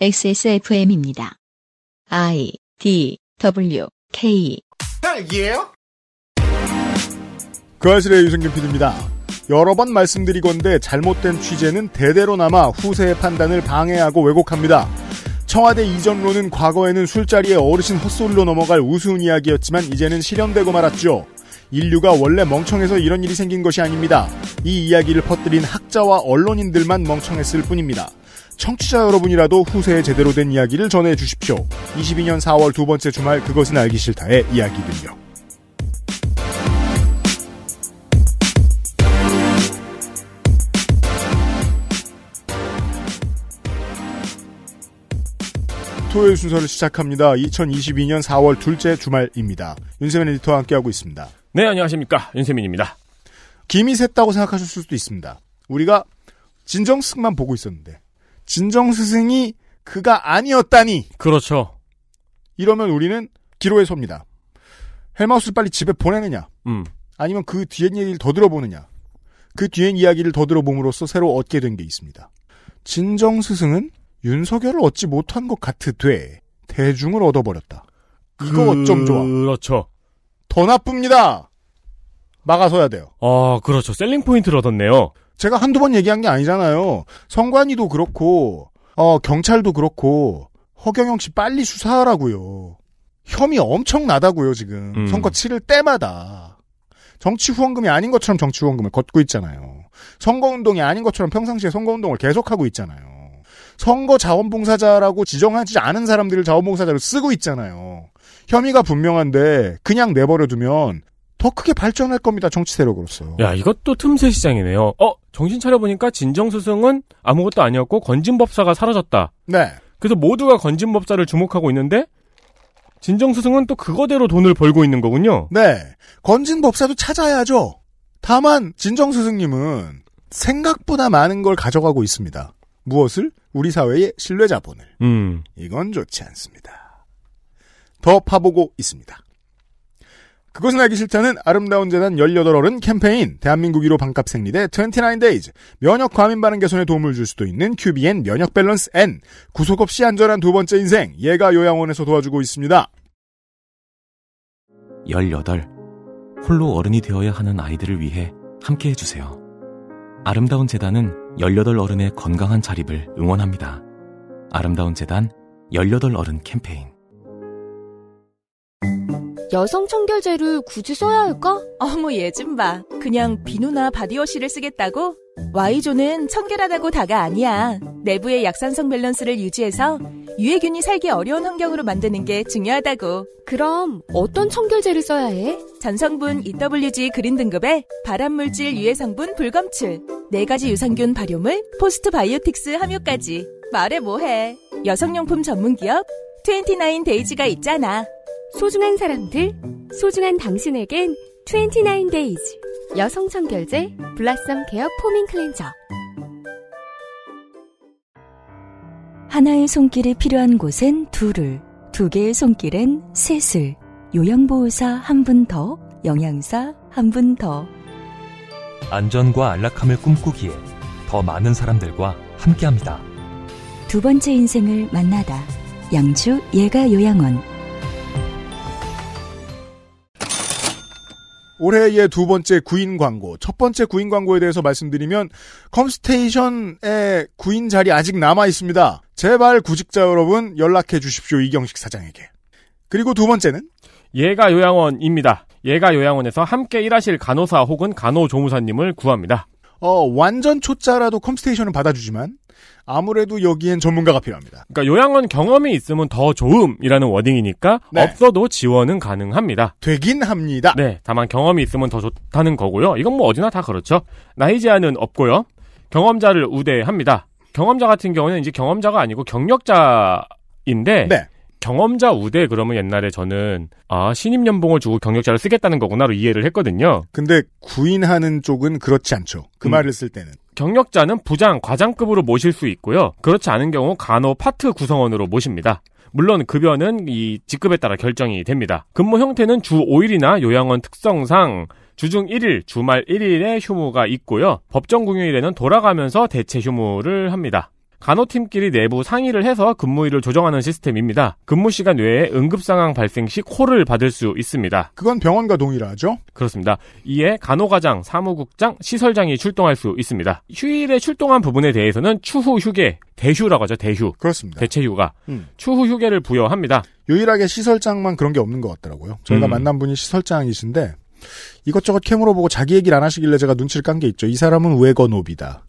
XSFM입니다. I D W K 딸기예요? 그 아실의 유승균 PD입니다. 여러 번 말씀드리건데 잘못된 취재는 대대로 남아 후세의 판단을 방해하고 왜곡합니다. 청와대 이전론은 과거에는 술자리에 어르신 헛소리로 넘어갈 우스운 이야기였지만 이제는 실현되고 말았죠. 인류가 원래 멍청해서 이런 일이 생긴 것이 아닙니다. 이 이야기를 퍼뜨린 학자와 언론인들만 멍청했을 뿐입니다. 청취자 여러분이라도 후세에 제대로 된 이야기를 전해 주십시오. 22년 4월 두 번째 주말 그것은 알기 싫다의 이야기들요. 토요일 순서를 시작합니다. 2022년 4월 둘째 주말입니다. 윤세민 리터와 함께하고 있습니다. 네, 안녕하십니까. 윤세민입니다. 김이 샜다고 생각하셨을 수도 있습니다. 우리가 진정승만 보고 있었는데 진정 스승이 그가 아니었다니. 그렇죠. 이러면 우리는 기로에 섭니다. 헬마우스를 빨리 집에 보내느냐. 음. 아니면 그뒤에 얘기를 더 들어보느냐. 그뒤에 이야기를 더 들어봄으로써 새로 얻게 된 게 있습니다. 진정 스승은 윤석열을 얻지 못한 것 같으되 대중을 얻어버렸다. 이거 그... 어쩜 좋아. 그렇죠. 더 나쁩니다. 막아서야 돼요. 아, 그렇죠. 셀링 포인트를 얻었네요. 제가 한두 번 얘기한 게 아니잖아요. 성관이도 그렇고 어, 경찰도 그렇고 허경영 씨 빨리 수사하라고요. 혐의 엄청나다고요, 지금. 음. 선거 치를 때마다. 정치 후원금이 아닌 것처럼 정치 후원금을 걷고 있잖아요. 선거 운동이 아닌 것처럼 평상시에 선거 운동을 계속하고 있잖아요. 선거 자원봉사자라고 지정하지 않은 사람들을 자원봉사자로 쓰고 있잖아요. 혐의가 분명한데 그냥 내버려두면 더 크게 발전할 겁니다 정치 세력으로서. 야 이것도 틈새 시장이네요. 어 정신 차려보니까 진정수승은 아무것도 아니었고 건진법사가 사라졌다. 네. 그래서 모두가 건진법사를 주목하고 있는데 진정수승은또 그거대로 돈을 벌고 있는 거군요. 네. 건진법사도 찾아야죠. 다만 진정수승님은 생각보다 많은 걸 가져가고 있습니다. 무엇을? 우리 사회의 신뢰자본을. 음. 이건 좋지 않습니다. 더 파보고 있습니다. 그것은 알기 싫다는 아름다운 재단 18어른 캠페인, 대한민국 1로 반값 생리대 29days, 면역 과민 반응 개선에 도움을 줄 수도 있는 큐비엔 면역 밸런스 N, 구속 없이 안전한 두 번째 인생, 예가 요양원에서 도와주고 있습니다. 18. 홀로 어른이 되어야 하는 아이들을 위해 함께 해주세요. 아름다운 재단은 18 어른의 건강한 자립을 응원합니다. 아름다운 재단 18 어른 캠페인 여성 청결제를 굳이 써야 할까? 어머 예좀 봐. 그냥 비누나 바디워시를 쓰겠다고? Y조는 청결하다고 다가 아니야. 내부의 약산성 밸런스를 유지해서 유해균이 살기 어려운 환경으로 만드는 게 중요하다고. 그럼 어떤 청결제를 써야 해? 전성분 EWG 그린 등급에 발암물질 유해 성분 불검출, 네 가지 유산균 발효물, 포스트 바이오틱스 함유까지. 말해 뭐해. 여성용품 전문기업 29데이지가 있잖아. 소중한 사람들, 소중한 당신에겐 29days 여성 청결제 블라썸 케어 포밍 클렌저 하나의 손길이 필요한 곳엔 둘을, 두 개의 손길엔 셋을, 요양보호사 한 분 더, 영양사 한 분 더. 안전과 안락함을 꿈꾸기에 더 많은 사람들과 함께합니다. 두 번째 인생을 만나다. 양주 예가 요양원. 올해의 두 번째 구인 광고, 첫 번째 구인 광고에 대해서 말씀드리면 컴스테이션의 구인 자리 아직 남아 있습니다. 제발 구직자 여러분 연락해 주십시오 이경식 사장에게. 그리고 두 번째는 예가 요양원입니다. 예가 요양원에서 함께 일하실 간호사 혹은 간호조무사님을 구합니다. 어, 완전 초짜라도 컴스테이션을 받아주지만 아무래도 여기엔 전문가가 필요합니다. 그러니까 요양원 경험이 있으면 더 좋음이라는 워딩이니까 네. 없어도 지원은 가능합니다. 되긴 합니다. 네, 다만 경험이 있으면 더 좋다는 거고요. 이건 뭐 어디나 다 그렇죠. 나이 제한은 없고요. 경험자를 우대합니다. 경험자 같은 경우는 이제 경험자가 아니고 경력자인데 네. 경험자 우대 그러면 옛날에 저는 아 신입 연봉을 주고 경력자를 쓰겠다는 거구나로 이해를 했거든요. 근데 구인하는 쪽은 그렇지 않죠. 그 음. 말을 쓸 때는. 경력자는 부장, 과장급으로 모실 수 있고요. 그렇지 않은 경우 간호 파트 구성원으로 모십니다. 물론 급여는 이 직급에 따라 결정이 됩니다. 근무 형태는 주 5일이나 요양원 특성상 주중 1일, 주말 1일에 휴무가 있고요. 법정 공휴일에는 돌아가면서 대체 휴무를 합니다. 간호팀끼리 내부 상의를 해서 근무일을 조정하는 시스템입니다. 근무 시간 외에 응급 상황 발생 시 콜을 받을 수 있습니다. 그건 병원과 동일하죠? 그렇습니다. 이에 간호과장, 사무국장, 시설장이 출동할 수 있습니다. 휴일에 출동한 부분에 대해서는 추후 휴게, 대휴라고 하죠. 대휴. 그렇습니다. 대체 휴가. 음. 추후 휴게를 부여합니다. 유일하게 시설장만 그런 게 없는 것 같더라고요. 저희가 음. 만난 분이 시설장이신데 이것저것 캠으로 보고 자기 얘기를 안 하시길래 제가 눈치를 깐 게 있죠. 이 사람은 외건옵비다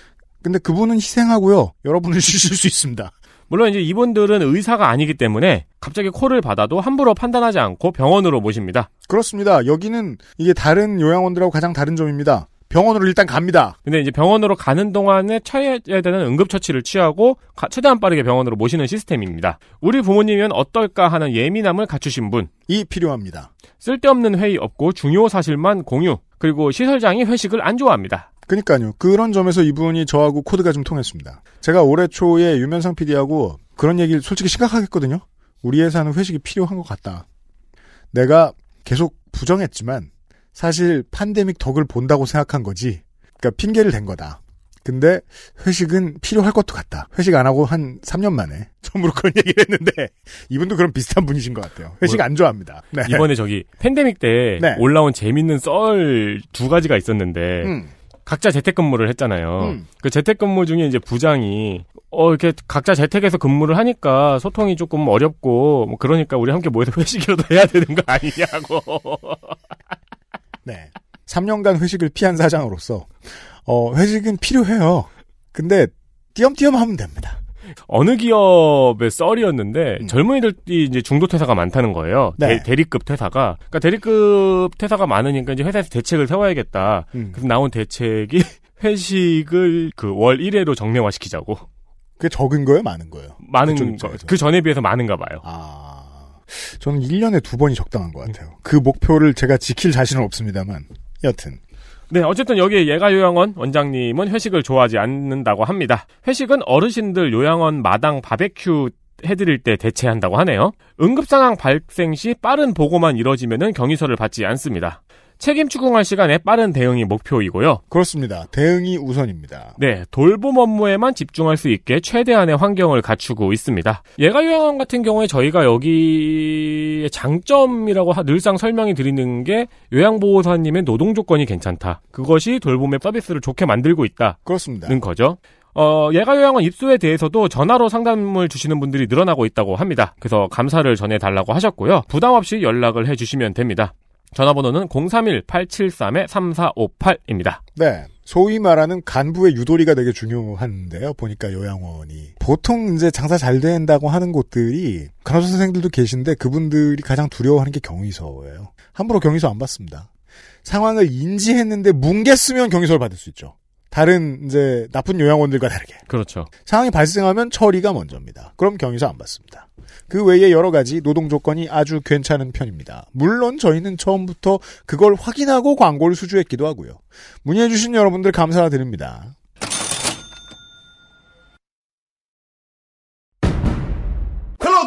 근데 그분은 희생하고요. 여러분을 쉬실 수 있습니다. 물론 이제 이분들은 의사가 아니기 때문에 갑자기 코를 받아도 함부로 판단하지 않고 병원으로 모십니다. 그렇습니다. 여기는 이게 다른 요양원들하고 가장 다른 점입니다. 병원으로 일단 갑니다. 근데 이제 병원으로 가는 동안에 처해야 되는 응급처치를 취하고 최대한 빠르게 병원으로 모시는 시스템입니다. 우리 부모님은 어떨까 하는 예민함을 갖추신 분이 필요합니다. 쓸데없는 회의 없고 중요 사실만 공유 그리고 시설장이 회식을 안 좋아합니다. 그니까요. 그런 점에서 이분이 저하고 코드가 좀 통했습니다. 제가 올해 초에 유면상 PD하고 그런 얘기를 솔직히 심각하겠거든요. 우리 회사는 회식이 필요한 것 같다. 내가 계속 부정했지만 사실 팬데믹 덕을 본다고 생각한 거지. 그러니까 핑계를 댄 거다. 근데 회식은 필요할 것도 같다. 회식 안 하고 한 3년 만에 처음으로 그런 얘기를 했는데 이분도 그런 비슷한 분이신 것 같아요. 회식 뭐, 안 좋아합니다. 네. 이번에 저기 팬데믹 때 네. 올라온 재밌는 썰 두 가지가 있었는데 음. 각자 재택근무를 했잖아요. 음. 그 재택근무 중에 이제 부장이 어 이렇게 각자 재택에서 근무를 하니까 소통이 조금 어렵고 뭐 그러니까 우리 함께 모여서 회식이라도 해야 되는 거 아니냐고. 네. 3년간 회식을 피한 사장으로서 어 회식은 필요해요. 근데 띄엄띄엄 하면 됩니다. 어느 기업의 썰이었는데 음. 젊은이들이 이제 중도 퇴사가 많다는 거예요. 네. 대, 리급 퇴사가. 그러니까 대리급 퇴사가 많으니까 이제 회사에서 대책을 세워야겠다. 음. 그래서 나온 대책이 회식을 그 월 1회로 정례화 시키자고. 그게 적은 거예요, 많은 거예요? 많은 거. 그 전에 비해서 많은가 봐요. 아. 저는 1년에 두 번이 적당한 것 같아요. 음. 그 목표를 제가 지킬 자신은 없습니다만. 여튼. 네, 어쨌든 여기 예가요양원 원장님은 회식을 좋아하지 않는다고 합니다. 회식은 어르신들 요양원 마당 바베큐 해드릴 때 대체한다고 하네요. 응급상황 발생 시 빠른 보고만 이뤄지면 경위서를 받지 않습니다. 책임 추궁할 시간에 빠른 대응이 목표이고요. 그렇습니다. 대응이 우선입니다. 네, 돌봄 업무에만 집중할 수 있게 최대한의 환경을 갖추고 있습니다. 예가요양원 같은 경우에 저희가 여기의 장점이라고 늘상 설명이 드리는 게 요양보호사님의 노동 조건이 괜찮다. 그것이 돌봄의 서비스를 좋게 만들고 있다. 그렇습니다. 는 거죠. 어, 예가요양원 입소에 대해서도 전화로 상담을 주시는 분들이 늘어나고 있다고 합니다. 그래서 감사를 전해달라고 하셨고요. 부담 없이 연락을 해주시면 됩니다. 전화번호는 031-873-3458입니다. 네. 소위 말하는 간부의 유도리가 되게 중요한데요. 보니까 요양원이. 보통 이제 장사 잘 된다고 하는 곳들이 간호사 선생들도 님 계신데 그분들이 가장 두려워하는 게 경위서예요. 함부로 경위서 안 받습니다. 상황을 인지했는데 뭉개쓰면 경위서를 받을 수 있죠. 다른 이제 나쁜 요양원들과 다르게. 그렇죠. 상황이 발생하면 처리가 먼저입니다. 그럼 경위서 안 받습니다. 그 외에 여러 가지 노동 조건이 아주 괜찮은 편입니다. 물론 저희는 처음부터 그걸 확인하고 광고를 수주했기도 하고요. 문의해주신 여러분들 감사드립니다.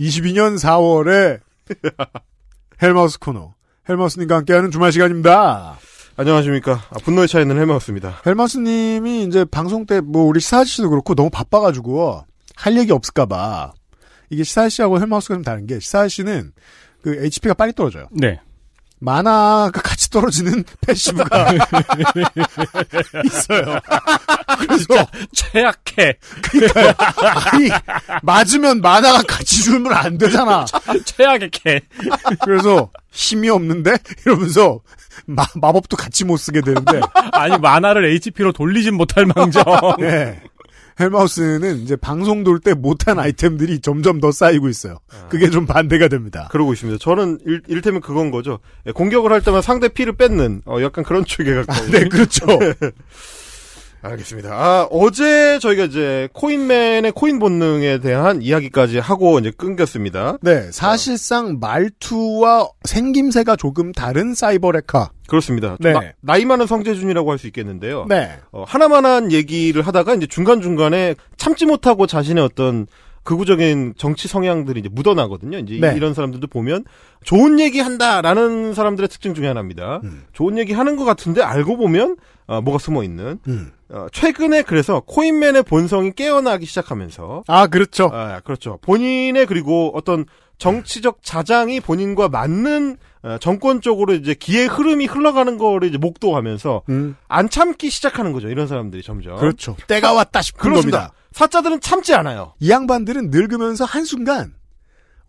22년 4월에 헬마우스 코너 헬마우스님과 함께하는 주말 시간입니다. 안녕하십니까. 아, 분노의 차이는 헬마우스입니다. 헬마우스님이 이제 방송 때 뭐 우리 시사지 씨도 그렇고 너무 바빠가지고 할 얘기 없을까봐 이게 시사지 씨하고 헬마우스가 좀 다른 게 시사지 씨는 그 HP가 빨리 떨어져요. 네. 만화가 떨어지는 패시브가 있어요. 그래서 최악해. 그러니까 아니 맞으면 만화가 같이 줄면 안 되잖아. 최악의 캐. 그래서 힘이 없는데 이러면서 마, 마법도 같이 못 쓰게 되는데 아니 만화를 HP로 돌리진 못할 망정. 네. 헬마우스는 이제 방송 돌 때 못한 아이템들이 점점 더 쌓이고 있어요. 아. 그게 좀 반대가 됩니다. 그러고 있습니다. 저는 일, 이를테면 그건 거죠. 예, 공격을 할 때만 상대 피를 뺏는 어, 약간 그런 쪽에 가까요 아, 네, 그렇죠. 알겠습니다. 아, 어제 저희가 이제 코인맨의 코인 본능에 대한 이야기까지 하고 이제 끊겼습니다. 네, 사실상 말투와 생김새가 조금 다른 사이버레카. 그렇습니다. 네. 나, 이 많은 성재준이라고 할 수 있겠는데요. 네. 어, 하나만한 얘기를 하다가 이제 중간중간에 참지 못하고 자신의 어떤 극우적인 정치 성향들이 이제 묻어나거든요. 이제 네. 이런 사람들도 보면 좋은 얘기 한다라는 사람들의 특징 중에 하나입니다. 음. 좋은 얘기 하는 것 같은데 알고 보면 어, 뭐가 숨어 있는. 음. 어, 최근에 그래서 코인맨의 본성이 깨어나기 시작하면서. 아, 그렇죠. 아, 그렇죠. 본인의 그리고 어떤 정치적 자장이 본인과 맞는 어, 정권 쪽으로 이제 기의 흐름이 흘러가는 거를 이제 목도하면서 음. 안 참기 시작하는 거죠. 이런 사람들이 점점. 그렇죠. 때가 왔다 싶은 그렇습니다. 겁니다. 사자들은 참지 않아요. 이 양반들은 늙으면서 한순간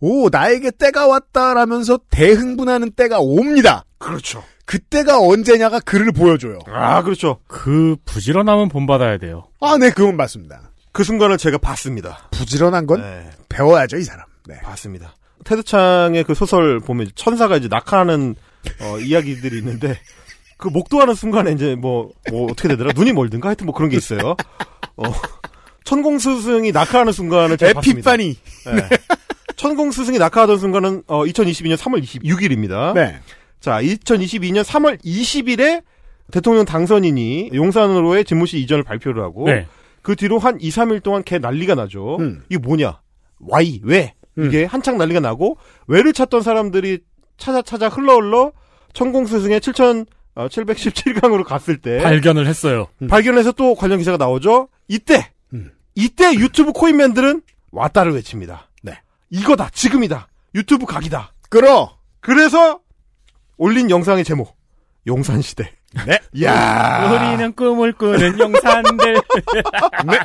오, 나에게 때가 왔다라면서 대흥분하는 때가 옵니다. 그렇죠. 그때가 언제냐가 글을 보여줘요. 아, 그렇죠. 그 부지런함은 본받아야 돼요. 아, 네, 그건 맞습니다. 그 순간을 제가 봤습니다. 부지런한 건 네. 배워야죠, 이 사람. 네. 봤습니다. 테드창의 그 소설 보면 천사가 이제 낙하하는 어, 이야기들이 있는데 그 목도하는 순간에 이제 뭐, 뭐 어떻게 되더라? 눈이 멀든가 하여튼 뭐 그런 게 있어요. 어, 천공 스승이 낙하하는 순간을 제가 에피파니. 봤습니다. 네. 천공 스승이 낙하하던 순간은 어, 2022년 3월 26일입니다. 네. 자, 2022년 3월 20일에 대통령 당선인이 용산으로의 집무실 이전을 발표를 하고 네. 그 뒤로 한 2, 3일 동안 개 난리가 나죠. 음. 이게 뭐냐? 와이 왜? 음. 이게 한창 난리가 나고 왜를 찾던 사람들이 찾아 찾아 흘러 흘러 천공스승의 7,717강으로 어, 갔을 때 발견을 했어요. 음. 발견해서 또 관련 기사가 나오죠. 이때 음. 이때 유튜브 코인맨들은 왔다를 외칩니다. 네. 이거다 지금이다 유튜브 각이다. 끌어. 그래서 올린 영상의 제목 용산시대. 네. 야 우리는 꿈을 꾸는 용산들. 네.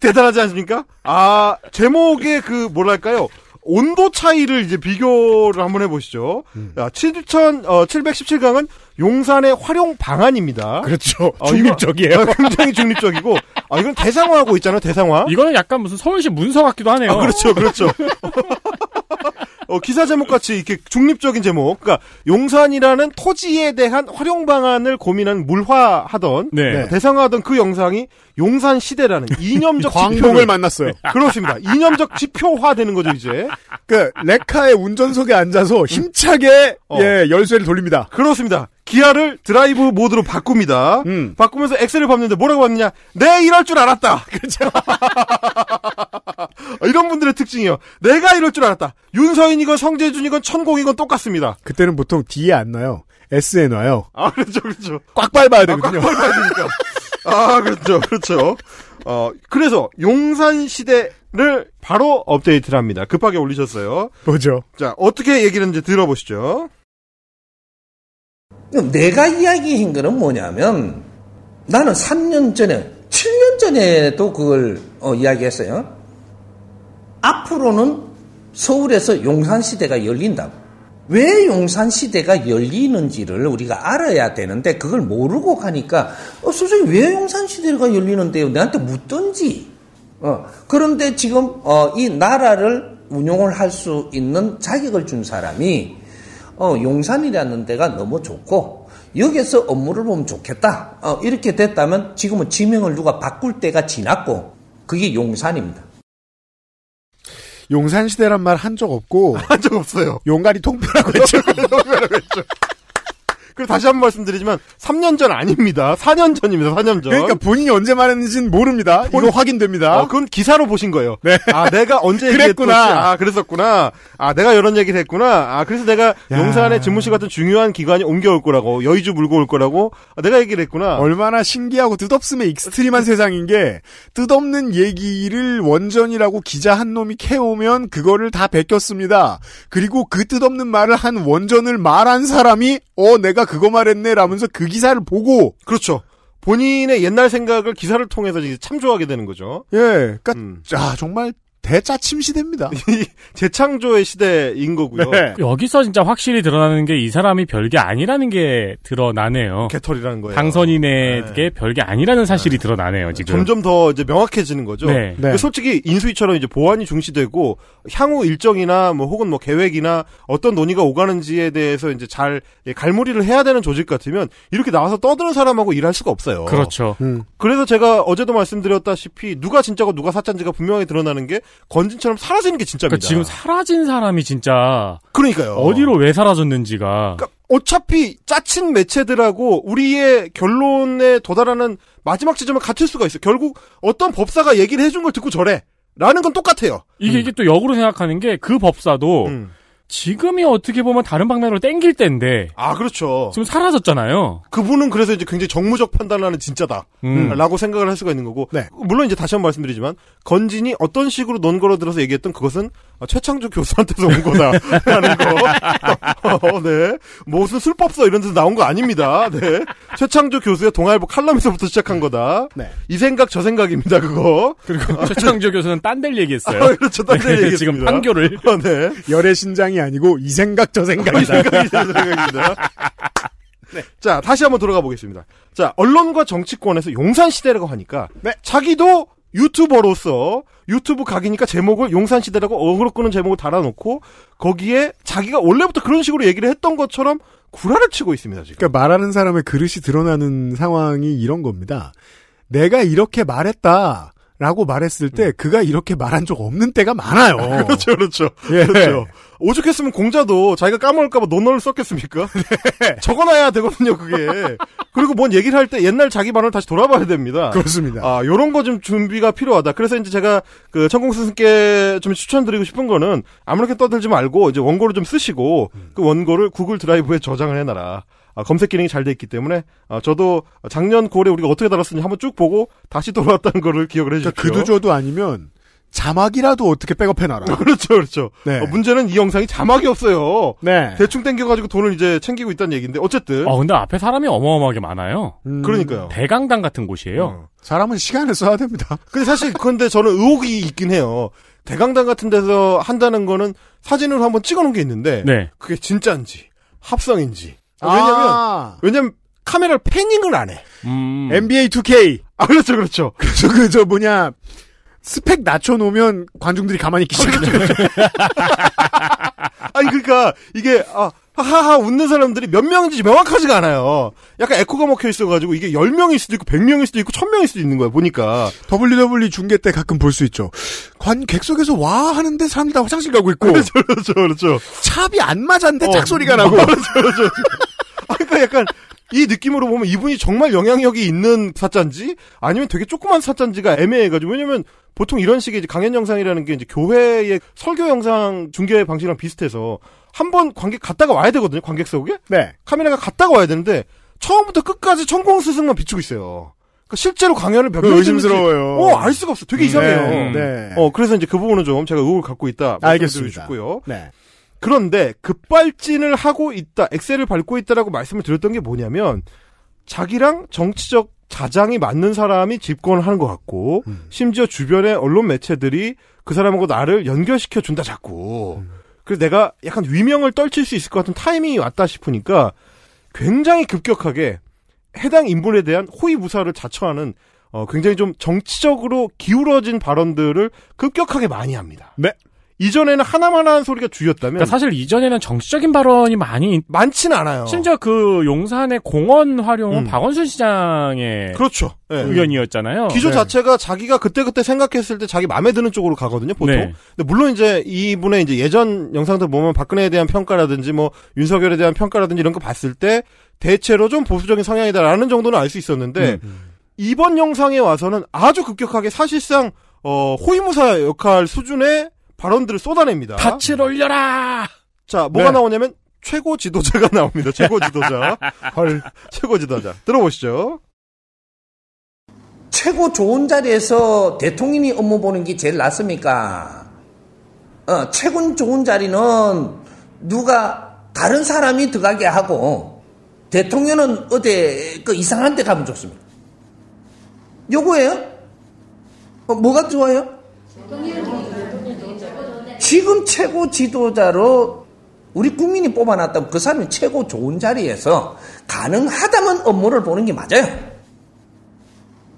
대단하지 않습니까? 아, 제목의 그, 뭐랄까요. 온도 차이를 이제 비교를 한번 해보시죠. 음. 7,717강은 아, 어, 용산의 활용 방안입니다. 그렇죠. 어, 중립적이에요. 어, 굉장히 중립적이고. 아, 이건 대상화하고 있잖아요, 대상화. 이거는 약간 무슨 서울시 문서 같기도 하네요. 아, 그렇죠, 그렇죠. 어, 기사 제목같이 이렇게 중립적인 제목, 그러니까 용산이라는 토지에 대한 활용 방안을 고민한 물화하던 네. 네 대상하던그 영상이 용산 시대라는 이념적 광동을 만났어요. 네, 그렇습니다. 이념적 지표화되는 거죠 이제. 그 레카의 운전석에 앉아서 힘차게 어. 예 열쇠를 돌립니다. 그렇습니다. 기아를 드라이브 모드로 바꿉니다. 음. 바꾸면서 엑셀을 밟는데 뭐라고 봤느냐? 네, 이럴 줄 알았다. 그렇죠. 어, 이런 분들의 특징이요. 내가 이럴 줄 알았다. 윤서인이건 성재준이건 천공이건 똑같습니다. 그때는 보통 D에 안 나요. S에 나요. 아, 그렇죠, 그렇죠. 꽉 밟아야 되거든요. 아, 꽉 밟아야 되니까. 아, 그렇죠, 그렇죠. 어, 그래서 용산 시대를 바로 업데이트를 합니다. 급하게 올리셨어요. 뭐죠? 자, 어떻게 얘기를 이제 들어보시죠. 내가 이야기한 거는 뭐냐면 나는 3년 전에, 7년 전에도 그걸 어, 이야기했어요. 앞으로는 서울에서 용산시대가 열린다고. 왜 용산시대가 열리는지를 우리가 알아야 되는데 그걸 모르고 가니까 어, 선생님 왜 용산시대가 열리는데요? 내한테 묻던지. 어, 그런데 지금 어, 이 나라를 운용을 할 수 있는 자격을 준 사람이 어, 용산이라는 데가 너무 좋고 여기에서 업무를 보면 좋겠다. 어, 이렇게 됐다면 지금은 지명을 누가 바꿀 때가 지났고 그게 용산입니다. 용산 시대란 말 한 적 없고 한 적 없어요. 용가리 통표라고 했죠. 통표라고 했죠. 그리고 다시 한번 말씀드리지만 3년 전 아닙니다. 4년 전입니다. 4년 전. 그러니까 본인이 언제 말했는지는 모릅니다. 본... 이거 확인됩니다. 어, 그건 기사로 보신 거예요. 네. 아 내가 언제 그랬구나. 아 그랬었구나. 아 내가 이런 얘기를 했구나. 아 그래서 내가 야... 용산에 집무실 같은 중요한 기관이 옮겨올 거라고 여의주 물고 올 거라고 아, 내가 얘기를 했구나. 얼마나 신기하고 뜻없음의 익스트림한 세상인 게 뜻없는 얘기를 원전이라고 기자 한 놈이 캐오면 그거를 다 베꼈습니다. 그리고 그 뜻없는 말을 한 원전을 말한 사람이 어 내가 그거 말했네 라면서 그 기사를 보고 그렇죠. 본인의 옛날 생각을 기사를 통해서 이제 참조하게 되는 거죠. 예, 그러니까 음. 아, 정말 대짜침 시대입니다. 재창조의 시대인 거고요. 네. 여기서 진짜 확실히 드러나는 게 이 사람이 별게 아니라는 게 드러나네요. 개털이라는 거예요. 당선인에게 네. 별게 아니라는 사실이 네. 드러나네요. 지금 점점 더 이제 명확해지는 거죠. 네. 네. 그 솔직히 인수위처럼 이제 보안이 중시되고 향후 일정이나 뭐 혹은 뭐 계획이나 어떤 논의가 오가는지에 대해서 이제 잘 예, 갈무리를 해야 되는 조직 같으면 이렇게 나와서 떠드는 사람하고 일할 수가 없어요. 그렇죠. 음. 그래서 제가 어제도 말씀드렸다시피 누가 진짜고 누가 사짠지가 분명히 드러나는 게 건진처럼 사라지는 게 진짜입니다. 그러니까 지금 사라진 사람이 진짜 그러니까요. 어디로 왜 사라졌는지가 그러니까 어차피 짜친 매체들하고 우리의 결론에 도달하는 마지막 지점은 같을 수가 있어. 결국 어떤 법사가 얘기를 해준 걸 듣고 저래. 라는 건 똑같아요. 이게, 음. 이게 또 역으로 생각하는 게 그 법사도 음. 지금이 어떻게 보면 다른 방면으로 땡길 때인데. 아, 그렇죠. 지금 사라졌잖아요. 그분은 그래서 이제 굉장히 정무적 판단하는 진짜다. 음. 라고 생각을 할 수가 있는 거고. 네. 물론 이제 다시 한 번 말씀드리지만, 건진이 어떤 식으로 논거로 들어서 얘기했던 그것은 아, 최창조 교수한테서 온 거다. 라는 거. 어, 네. 뭐 무슨 술법서 이런 데서 나온 거 아닙니다. 네. 최창조 교수의 동아일보 칼럼에서부터 시작한 네. 거다. 네. 이 생각, 저 생각입니다, 그거. 그리고 아, 최창조 교수는 딴데 얘기했어요. 아, 그렇죠. 딴데 얘기했습니다. 지금 판교를. 어, 네. 열의 신장이 아니고 이 생각, 저 생각이다. 이생각저 생각입니다. 네. 자, 다시 한번 돌아가 보겠습니다. 자, 언론과 정치권에서 용산시대라고 하니까. 네. 자기도 유튜버로서 유튜브 각이니까 제목을 용산시대라고 어그로 끄는 제목을 달아놓고 거기에 자기가 원래부터 그런 식으로 얘기를 했던 것처럼 구라를 치고 있습니다, 지금. 그러니까 말하는 사람의 그릇이 드러나는 상황이 이런 겁니다. 내가 이렇게 말했다. 라고 말했을 때 음. 그가 이렇게 말한 적 없는 때가 많아요. 그렇죠, 그렇죠. 예. 그렇죠. 오죽했으면 공자도 자기가 까먹을까봐 논어를 썼겠습니까? 네. 적어놔야 되거든요, 그게. 그리고 뭔 얘기를 할 때 옛날 자기 발을 다시 돌아봐야 됩니다. 그렇습니다. 아, 요런 거 좀 준비가 필요하다. 그래서 이제 제가 그 천공 스승께 좀 추천드리고 싶은 거는 아무렇게 떠들지 말고 이제 원고를 좀 쓰시고 음. 그 원고를 구글 드라이브에 저장을 해놔라. 아, 검색 기능이 잘 돼 있기 때문에 아, 저도 작년 고래 우리가 어떻게 달았는지 한번 쭉 보고 다시 돌아왔다는 거를 기억을 해주십시오. 그러니까 그도 저도 아니면 자막이라도 어떻게 백업해놔라. 그렇죠, 그렇죠. 네. 어, 문제는 이 영상이 자막이 없어요. 네. 대충 땡겨가지고 돈을 이제 챙기고 있다는 얘기인데, 어쨌든. 어, 근데 앞에 사람이 어마어마하게 많아요. 음... 그러니까요. 대강당 같은 곳이에요. 음. 사람은 시간을 써야 됩니다. 근데 사실, 그런데 저는 의혹이 있긴 해요. 대강당 같은 데서 한다는 거는 사진으로 한번 찍어놓은 게 있는데, 네. 그게 진짜인지, 합성인지, 왜냐면 아~ 왜냐면 카메라를 패닝을 안 해. 음. NBA 2K. 아 그렇죠 그렇죠. 그래서 그저 뭐냐 스펙 낮춰놓으면 관중들이 가만히 있기 시작해요. 아니 그러니까 이게 아 하하 웃는 사람들이 몇 명인지 명확하지가 않아요. 약간 에코가 먹혀 있어가지고 이게 10명일 수도 있고 100명일 수도 있고 1000명일 수도 있는 거야 보니까. WWE 중계 때 가끔 볼 수 있죠. 관 객석에서 와 하는데 사람들 다 화장실 가고 있고. 그렇죠. 그렇죠. 그렇죠. 찹이 안 맞았는데 어, 짝소리가 나고. 그렇죠. 그렇죠. 그렇죠. 아, 그러니까 약간 이 느낌으로 보면 이분이 정말 영향력이 있는 사짠지 아니면 되게 조그만 사짠지가 애매해가지고 왜냐면 보통 이런 식의 강연 영상이라는 게 이제 교회의 설교 영상 중계 방식이랑 비슷해서 한번 관객 갔다가 와야 되거든요. 관객 석에. 네. 카메라가 갔다가 와야 되는데 처음부터 끝까지 천공 스승만 비추고 있어요. 그러니까 실제로 강연을 몇 명이 의심스러워요. 어, 알 수가 없어. 되게 네. 이상해요. 네. 어, 그래서 이제 그 부분은 좀 제가 의혹을 갖고 있다. 알겠습니다. 고요 네. 그런데 급발진을 하고 있다, 엑셀을 밟고 있다라고 말씀을 드렸던 게 뭐냐면 자기랑 정치적 자장이 맞는 사람이 집권을 하는 것 같고 음. 심지어 주변의 언론 매체들이 그 사람하고 나를 연결시켜 준다 자꾸. 음. 그래서 내가 약간 위명을 떨칠 수 있을 것 같은 타이밍이 왔다 싶으니까 굉장히 급격하게 해당 인물에 대한 호위무사를 자처하는 어, 굉장히 좀 정치적으로 기울어진 발언들을 급격하게 많이 합니다. 네. 이전에는 하나만 하는 소리가 주였다면 그러니까 사실 이전에는 정치적인 발언이 많이 많지는 않아요. 심지어 그 용산의 공원 활용은 음. 박원순 시장의 그렇죠. 네. 의견이었잖아요. 기조 네. 자체가 자기가 그때그때 생각했을 때 자기 마음에 드는 쪽으로 가거든요, 보통. 네. 근데 물론 이제 이분의 이제 예전 영상들 보면 박근혜에 대한 평가라든지 뭐 윤석열에 대한 평가라든지 이런 거 봤을 때 대체로 좀 보수적인 성향이다라는 정도는 알 수 있었는데 음. 이번 영상에 와서는 아주 급격하게 사실상 어, 호위무사 역할 수준의 발언들을 쏟아냅니다. 닻을 올려라! 자, 뭐가 네. 나오냐면 최고 지도자가 나옵니다. 최고 지도자. 헐, 최고 지도자. 들어보시죠. 최고 좋은 자리에서 대통령이 업무 보는 게 제일 낫습니까? 어, 최고 좋은 자리는 누가 다른 사람이 들어가게 하고 대통령은 어디 그 이상한 데 가면 좋습니다. 요거예요? 어, 뭐가 좋아요? 지금 최고 지도자로 우리 국민이 뽑아놨다면 그 사람이 최고 좋은 자리에서 가능하다면 업무를 보는 게 맞아요.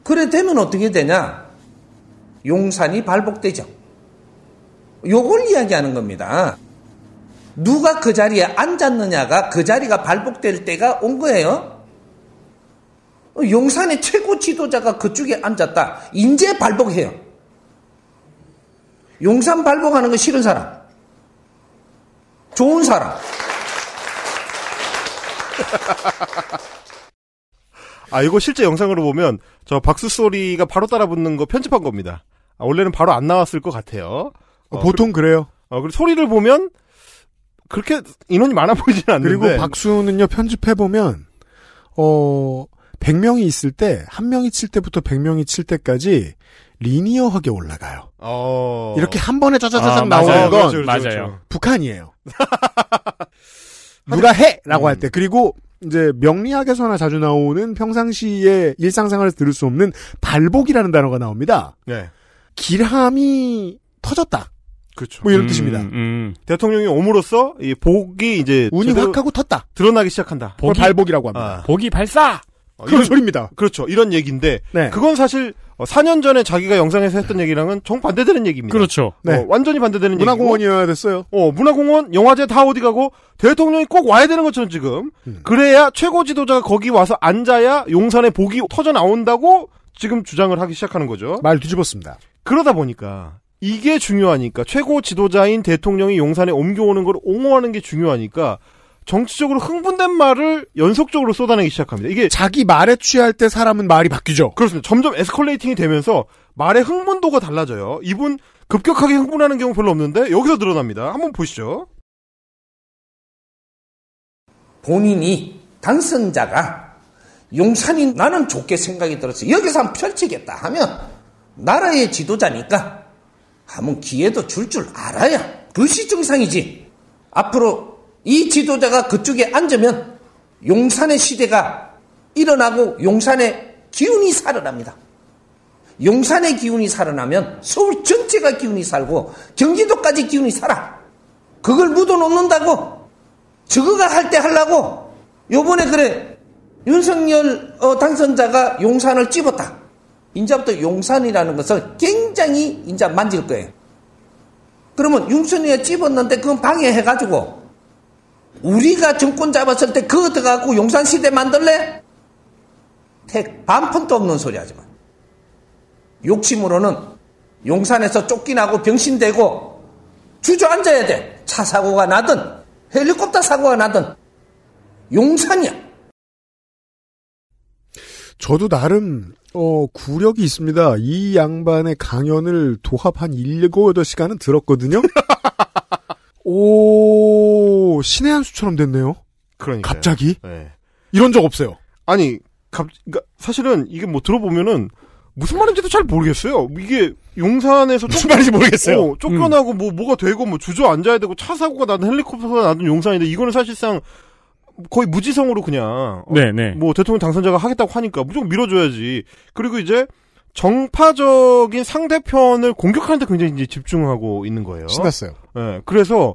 그래 되면 어떻게 되냐? 용산이 발복되죠. 요걸 이야기하는 겁니다. 누가 그 자리에 앉았느냐가 그 자리가 발복될 때가 온 거예요. 용산의 최고 지도자가 그쪽에 앉았다. 인제 발복해요. 용산 발복하는 거 싫은 사람. 좋은 사람. 아, 이거 실제 영상으로 보면 저 박수 소리가 바로 따라 붙는 거 편집한 겁니다. 아, 원래는 바로 안 나왔을 것 같아요. 어, 보통 그, 래요 어, 그리고 소리를 보면 그렇게 인원이 많아 보이진 않는데. 그리고 박수는요, 편집해보면, 어, 100명이 있을 때, 1명이 칠 때부터 100명이 칠 때까지 리니어하게 올라가요. 어... 이렇게 한 번에 짜자자자 아, 나오는 건 그렇죠, 그렇죠, 그렇죠, 맞아요. 북한이에요. 누가 해라고 음. 할때 그리고 이제 명리학에서나 자주 나오는 평상시에 일상생활에서 들을 수 없는 발복이라는 단어가 나옵니다. 네. 길함이 터졌다. 그렇죠. 뭐 이런 음, 뜻입니다. 음. 음. 대통령이 옴으로써 이 복이 이제 운이 확 하고 텄다. 드러나기 시작한다. 복이 발복이라고 합니다. 아. 복이 발사. 그 이런, 소리입니다. 그렇죠. 이런 얘기인데 네. 그건 사실 어, 4년 전에 자기가 영상에서 했던 얘기랑은 정반대되는 얘기입니다. 그렇죠. 어, 네. 어, 완전히 반대되는 얘기. 문화공원이어야 됐어요. 어, 문화공원, 영화제 다 어디 가고 대통령이 꼭 와야 되는 것처럼 지금 음. 그래야 최고 지도자가 거기 와서 앉아야 용산에 복이 터져 나온다고 지금 주장을 하기 시작하는 거죠. 말 뒤집었습니다. 그러다 보니까 이게 중요하니까 최고 지도자인 대통령이 용산에 옮겨오는 걸 옹호하는 게 중요하니까 정치적으로 흥분된 말을 연속적으로 쏟아내기 시작합니다. 이게 자기 말에 취할 때 사람은 말이 바뀌죠. 그렇습니다. 점점 에스컬레이팅이 되면서 말의 흥분도가 달라져요. 이분 급격하게 흥분하는 경우 별로 없는데 여기서 드러납니다. 한번 보시죠. 본인이 당선자가 용산이 나는 좋게 생각이 들었어. 여기서 한번 펼치겠다 하면 나라의 지도자니까 한번 기회도 줄줄 줄 알아야 그것이 정상이지. 앞으로 이 지도자가 그쪽에 앉으면 용산의 시대가 일어나고 용산의 기운이 살아납니다. 용산의 기운이 살아나면 서울 전체가 기운이 살고 경기도까지 기운이 살아. 그걸 묻어놓는다고 저거가 할 때 하려고 요번에 그래 윤석열 어, 당선자가 용산을 찝었다. 인자부터 용산이라는 것을 굉장히 인자 만질 거예요. 그러면 윤석열이 찝었는데 그건 방해해가지고 우리가 정권 잡았을 때 그거 들어갖고 용산시대 만들래? 택 반푼도 없는 소리 하지만 욕심으로는 용산에서 쫓기나고 병신되고 주저앉아야 돼. 차 사고가 나든 헬리콥터 사고가 나든 용산이야. 저도 나름 어, 구력이 있습니다. 이 양반의 강연을 도합 한 7, 8시간은 들었거든요. 오 신의 한 수처럼 됐네요. 그러니까 갑자기 네. 이런 적 없어요. 아니 갑 그러니까 사실은 이게 뭐 들어보면은 무슨 말인지도 잘 모르겠어요. 이게 용산에서 무슨 말인지 모르겠어요. 어, 쫓겨나고 음. 뭐 뭐가 되고 뭐 주저앉아야 되고 차 사고가 나든 헬리콥터가 나든 용산인데 이거는 사실상 거의 무지성으로 그냥 어, 네네. 네. 뭐 대통령 당선자가 하겠다고 하니까 무조건 밀어줘야지. 그리고 이제 정파적인 상대편을 공격하는데 굉장히 이제 집중하고 있는 거예요. 신났어요. 예. 그래서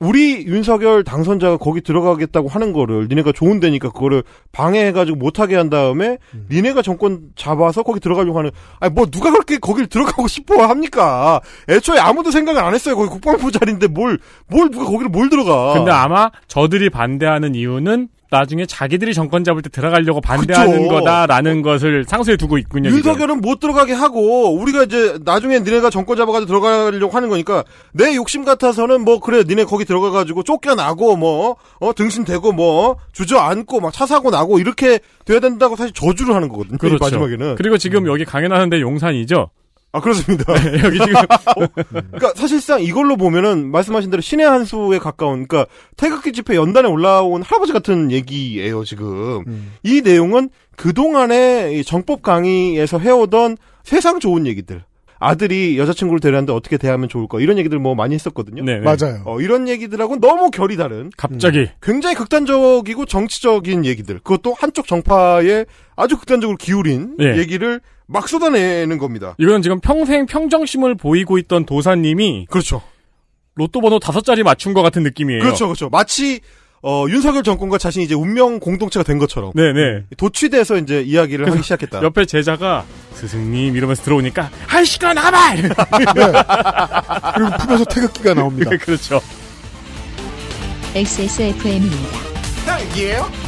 우리 윤석열 당선자가 거기 들어가겠다고 하는 거를 니네가 좋은 데니까 그거를 방해해가지고 못하게 한 다음에 음. 니네가 정권 잡아서 거기 들어가려고 하는 아니 뭐 누가 그렇게 거길 들어가고 싶어 합니까 애초에 아무도 생각을 안 했어요 거기 국방부 자리인데 뭘 뭘 누가 거기를 뭘 들어가 근데 아마 저들이 반대하는 이유는 나중에 자기들이 정권 잡을 때 들어가려고 반대하는 그쵸. 거다라는 것을 상수에 두고 있군요. 윤석열은 지금. 못 들어가게 하고 우리가 이제 나중에 니네가 정권 잡아가지고 들어가려고 하는 거니까 내 욕심 같아서는 뭐 그래 니네 거기 들어가가지고 쫓겨나고 뭐 어, 등신되고 뭐 주저앉고 막 차 사고 나고 이렇게 돼야 된다고 사실 저주를 하는 거거든요. 그렇죠. 마지막에는 그리고 지금 음. 여기 강연하는데 용산이죠. 아 그렇습니다. 네, 여기 지금 어? 그러니까 사실상 이걸로 보면은 말씀하신 대로 신의 한 수에 가까운 그러니까 태극기 집회 연단에 올라온 할아버지 같은 얘기예요 지금. 음. 이 내용은 그 동안의 정법 강의에서 해오던 세상 좋은 얘기들. 아들이 여자친구를 데려왔는데 어떻게 대하면 좋을까 이런 얘기들 뭐 많이 했었거든요. 네, 네 맞아요. 어, 이런 얘기들하고 너무 결이 다른 갑자기 음. 굉장히 극단적이고 정치적인 얘기들 그것도 한쪽 정파에 아주 극단적으로 기울인 네. 얘기를 막 쏟아내는 겁니다. 이건 지금 평생 평정심을 보이고 있던 도사님이 그렇죠. 로또 번호 다섯 자리 맞춘 것 같은 느낌이에요. 그렇죠, 그렇죠. 마치 어, 윤석열 정권과 자신이 이제 운명 공동체가 된 것처럼. 네네. 네. 도취돼서 이제 이야기를 하기 시작했다. 옆에 제자가 스승님 이러면서 들어오니까 한 시간 남아! 네. 그리고 풀면서 태극기가 나옵니다. 그렇죠. XSFM입니다. 딱이에요? 네,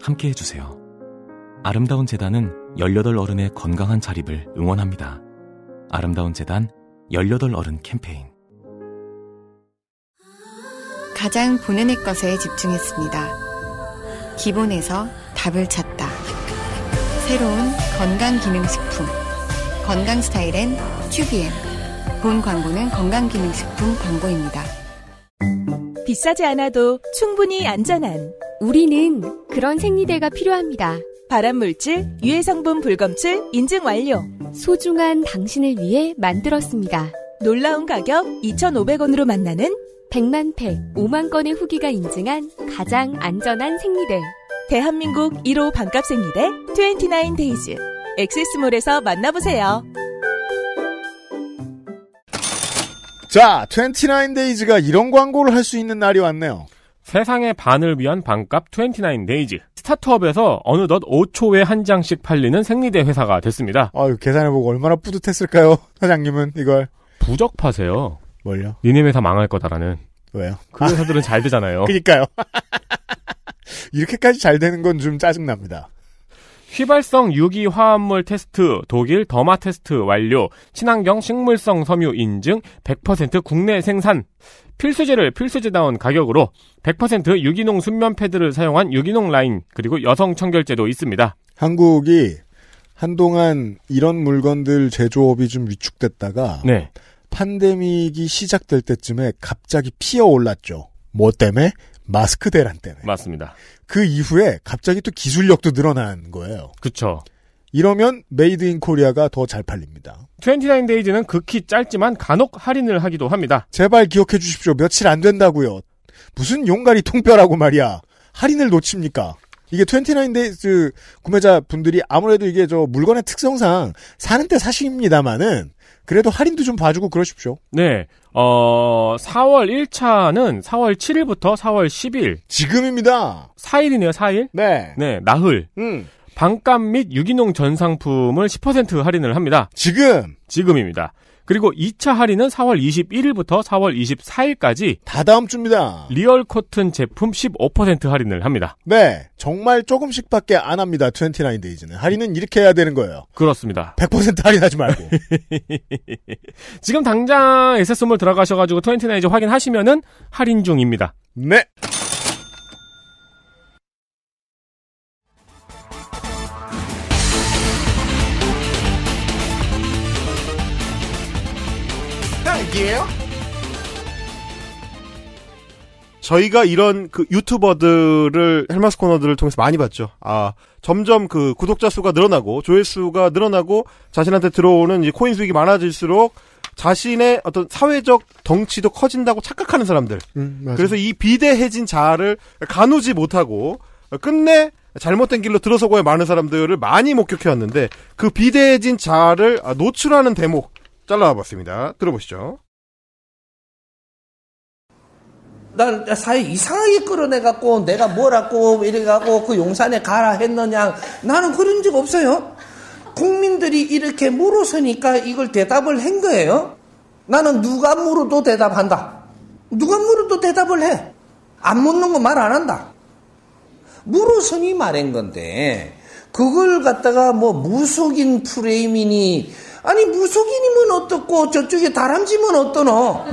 함께 해주세요. 아름다운 재단은 18 어른의 건강한 자립을 응원합니다. 아름다운 재단 18 어른 캠페인 가장 본연의 것에 집중했습니다. 기본에서 답을 찾다. 새로운 건강기능식품. 건강스타일엔 튜비엔. 본 광고는 건강기능식품 광고입니다. 비싸지 않아도 충분히 안전한 우리는 그런 생리대가 필요합니다. 발암물질, 유해성분 불검출 인증 완료. 소중한 당신을 위해 만들었습니다. 놀라운 가격 2,500원으로 만나는 100만 팩, 5만 건의 후기가 인증한 가장 안전한 생리대. 대한민국 1호 반값 생리대 29데이즈. 엑세스몰에서 만나보세요. 자, 29데이즈가 이런 광고를 할 수 있는 날이 왔네요. 세상의 반을 위한 반값 29데이즈. 스타트업에서 어느덧 5초에 한 장씩 팔리는 생리대 회사가 됐습니다. 아유, 계산해보고 얼마나 뿌듯했을까요? 사장님은 이걸. 부적파세요. 뭘요? 니네 회사 망할 거다라는. 왜요? 그 회사들은 아, 잘 되잖아요. 그니까요. 이렇게까지 잘 되는 건 좀 짜증납니다. 휘발성 유기화합물 테스트, 독일 더마 테스트 완료, 친환경 식물성 섬유 인증, 100% 국내 생산, 필수제를 필수제다운 가격으로 100% 유기농 순면 패드를 사용한 유기농 라인, 그리고 여성 청결제도 있습니다. 한국이 한동안 이런 물건들 제조업이 좀 위축됐다가 네. 판데믹이 시작될 때쯤에 갑자기 피어 올랐죠. 뭐 때문에? 마스크 대란 때문에. 맞습니다. 그 이후에 갑자기 또 기술력도 늘어난 거예요. 그렇죠. 이러면 메이드 인 코리아가 더 잘 팔립니다. 29데이즈는 극히 짧지만 간혹 할인을 하기도 합니다. 제발 기억해 주십시오. 며칠 안 된다고요. 무슨 용가리 통뼈라고 말이야. 할인을 놓칩니까? 이게 29데이즈 구매자 분들이 아무래도 이게 저 물건의 특성상 사는 때사십니다마는 그래도 할인도 좀 봐주고 그러십시오. 네. 어, 4월 1차는 4월 7일부터 4월 10일. 지금입니다. 4일이네요, 4일? 네. 네, 나흘. 음. 반값 및 유기농 전 상품을 10% 할인을 합니다. 지금! 지금입니다. 그리고 2차 할인은 4월 21일부터 4월 24일까지 다 다음 주입니다. 리얼 코튼 제품 15% 할인을 합니다. 네. 정말 조금씩밖에 안 합니다. 29데이즈는. 할인은 이렇게 해야 되는 거예요. 그렇습니다. 100% 할인하지 말고. 지금 당장 s 세스몰 들어가셔가지고 29데이즈 확인하시면은 할인 중입니다. 네. 얘기예요? 저희가 이런 그 유튜버들을 헬마스 코너들을 통해서 많이 봤죠. 아 점점 그 구독자 수가 늘어나고 조회수가 늘어나고 자신한테 들어오는 이제 코인 수익이 많아질수록 자신의 어떤 사회적 덩치도 커진다고 착각하는 사람들. 음, 그래서 이 비대해진 자아를 가누지 못하고 끝내 잘못된 길로 들어서고야 많은 사람들을 많이 목격해왔는데 그 비대해진 자아를 노출하는 대목 잘라봤습니다. 들어보시죠. 날 사회 이상하게 끌어내갖고 내가 뭐라고 이래갖고 그 용산에 가라 했느냐. 나는 그런 적 없어요. 국민들이 이렇게 물어서니까 이걸 대답을 한 거예요. 나는 누가 물어도 대답한다. 누가 물어도 대답을 해. 안 묻는 거 말 안 한다. 물어서니 말한 건데, 그걸 갖다가 뭐 무속인 프레임이니, 아니 무속인이면 어떻고 저쪽에 다람쥐면 어떠노?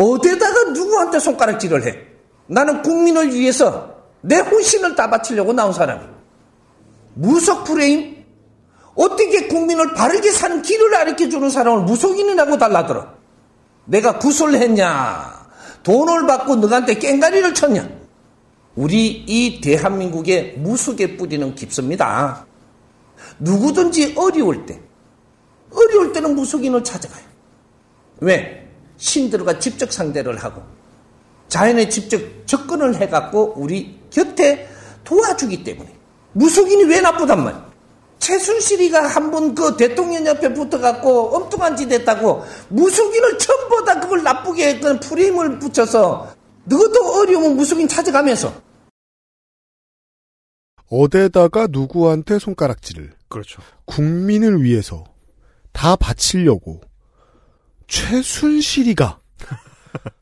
어디다가 누구한테 손가락질을 해? 나는 국민을 위해서 내 혼신을 다 바치려고 나온 사람이. 무속 프레임? 어떻게 국민을 바르게 사는 길을 가르쳐 주는 사람을 무속인이라고 달라들어? 내가 구슬 했냐? 돈을 받고 너한테 깽가리를 쳤냐? 우리 이 대한민국의 무속의 뿌리는 깊습니다. 누구든지 어려울 때, 어려울 때는 무속인을 찾아가요. 왜? 신들과 직접 상대를 하고 자연에 직접 접근을 해갖고 우리 곁에 도와주기 때문에 무속인이 왜 나쁘단 말이야. 최순실이가 한 번 그 대통령 옆에 붙어갖고 엉뚱한 짓 했다고 무속인을 전보다 그걸 나쁘게 했던 프레임을 붙여서 너도 어려우면 무속인 찾아가면서 어디다가 누구한테 손가락질을 그렇죠. 국민을 위해서 다 바치려고 최순실이가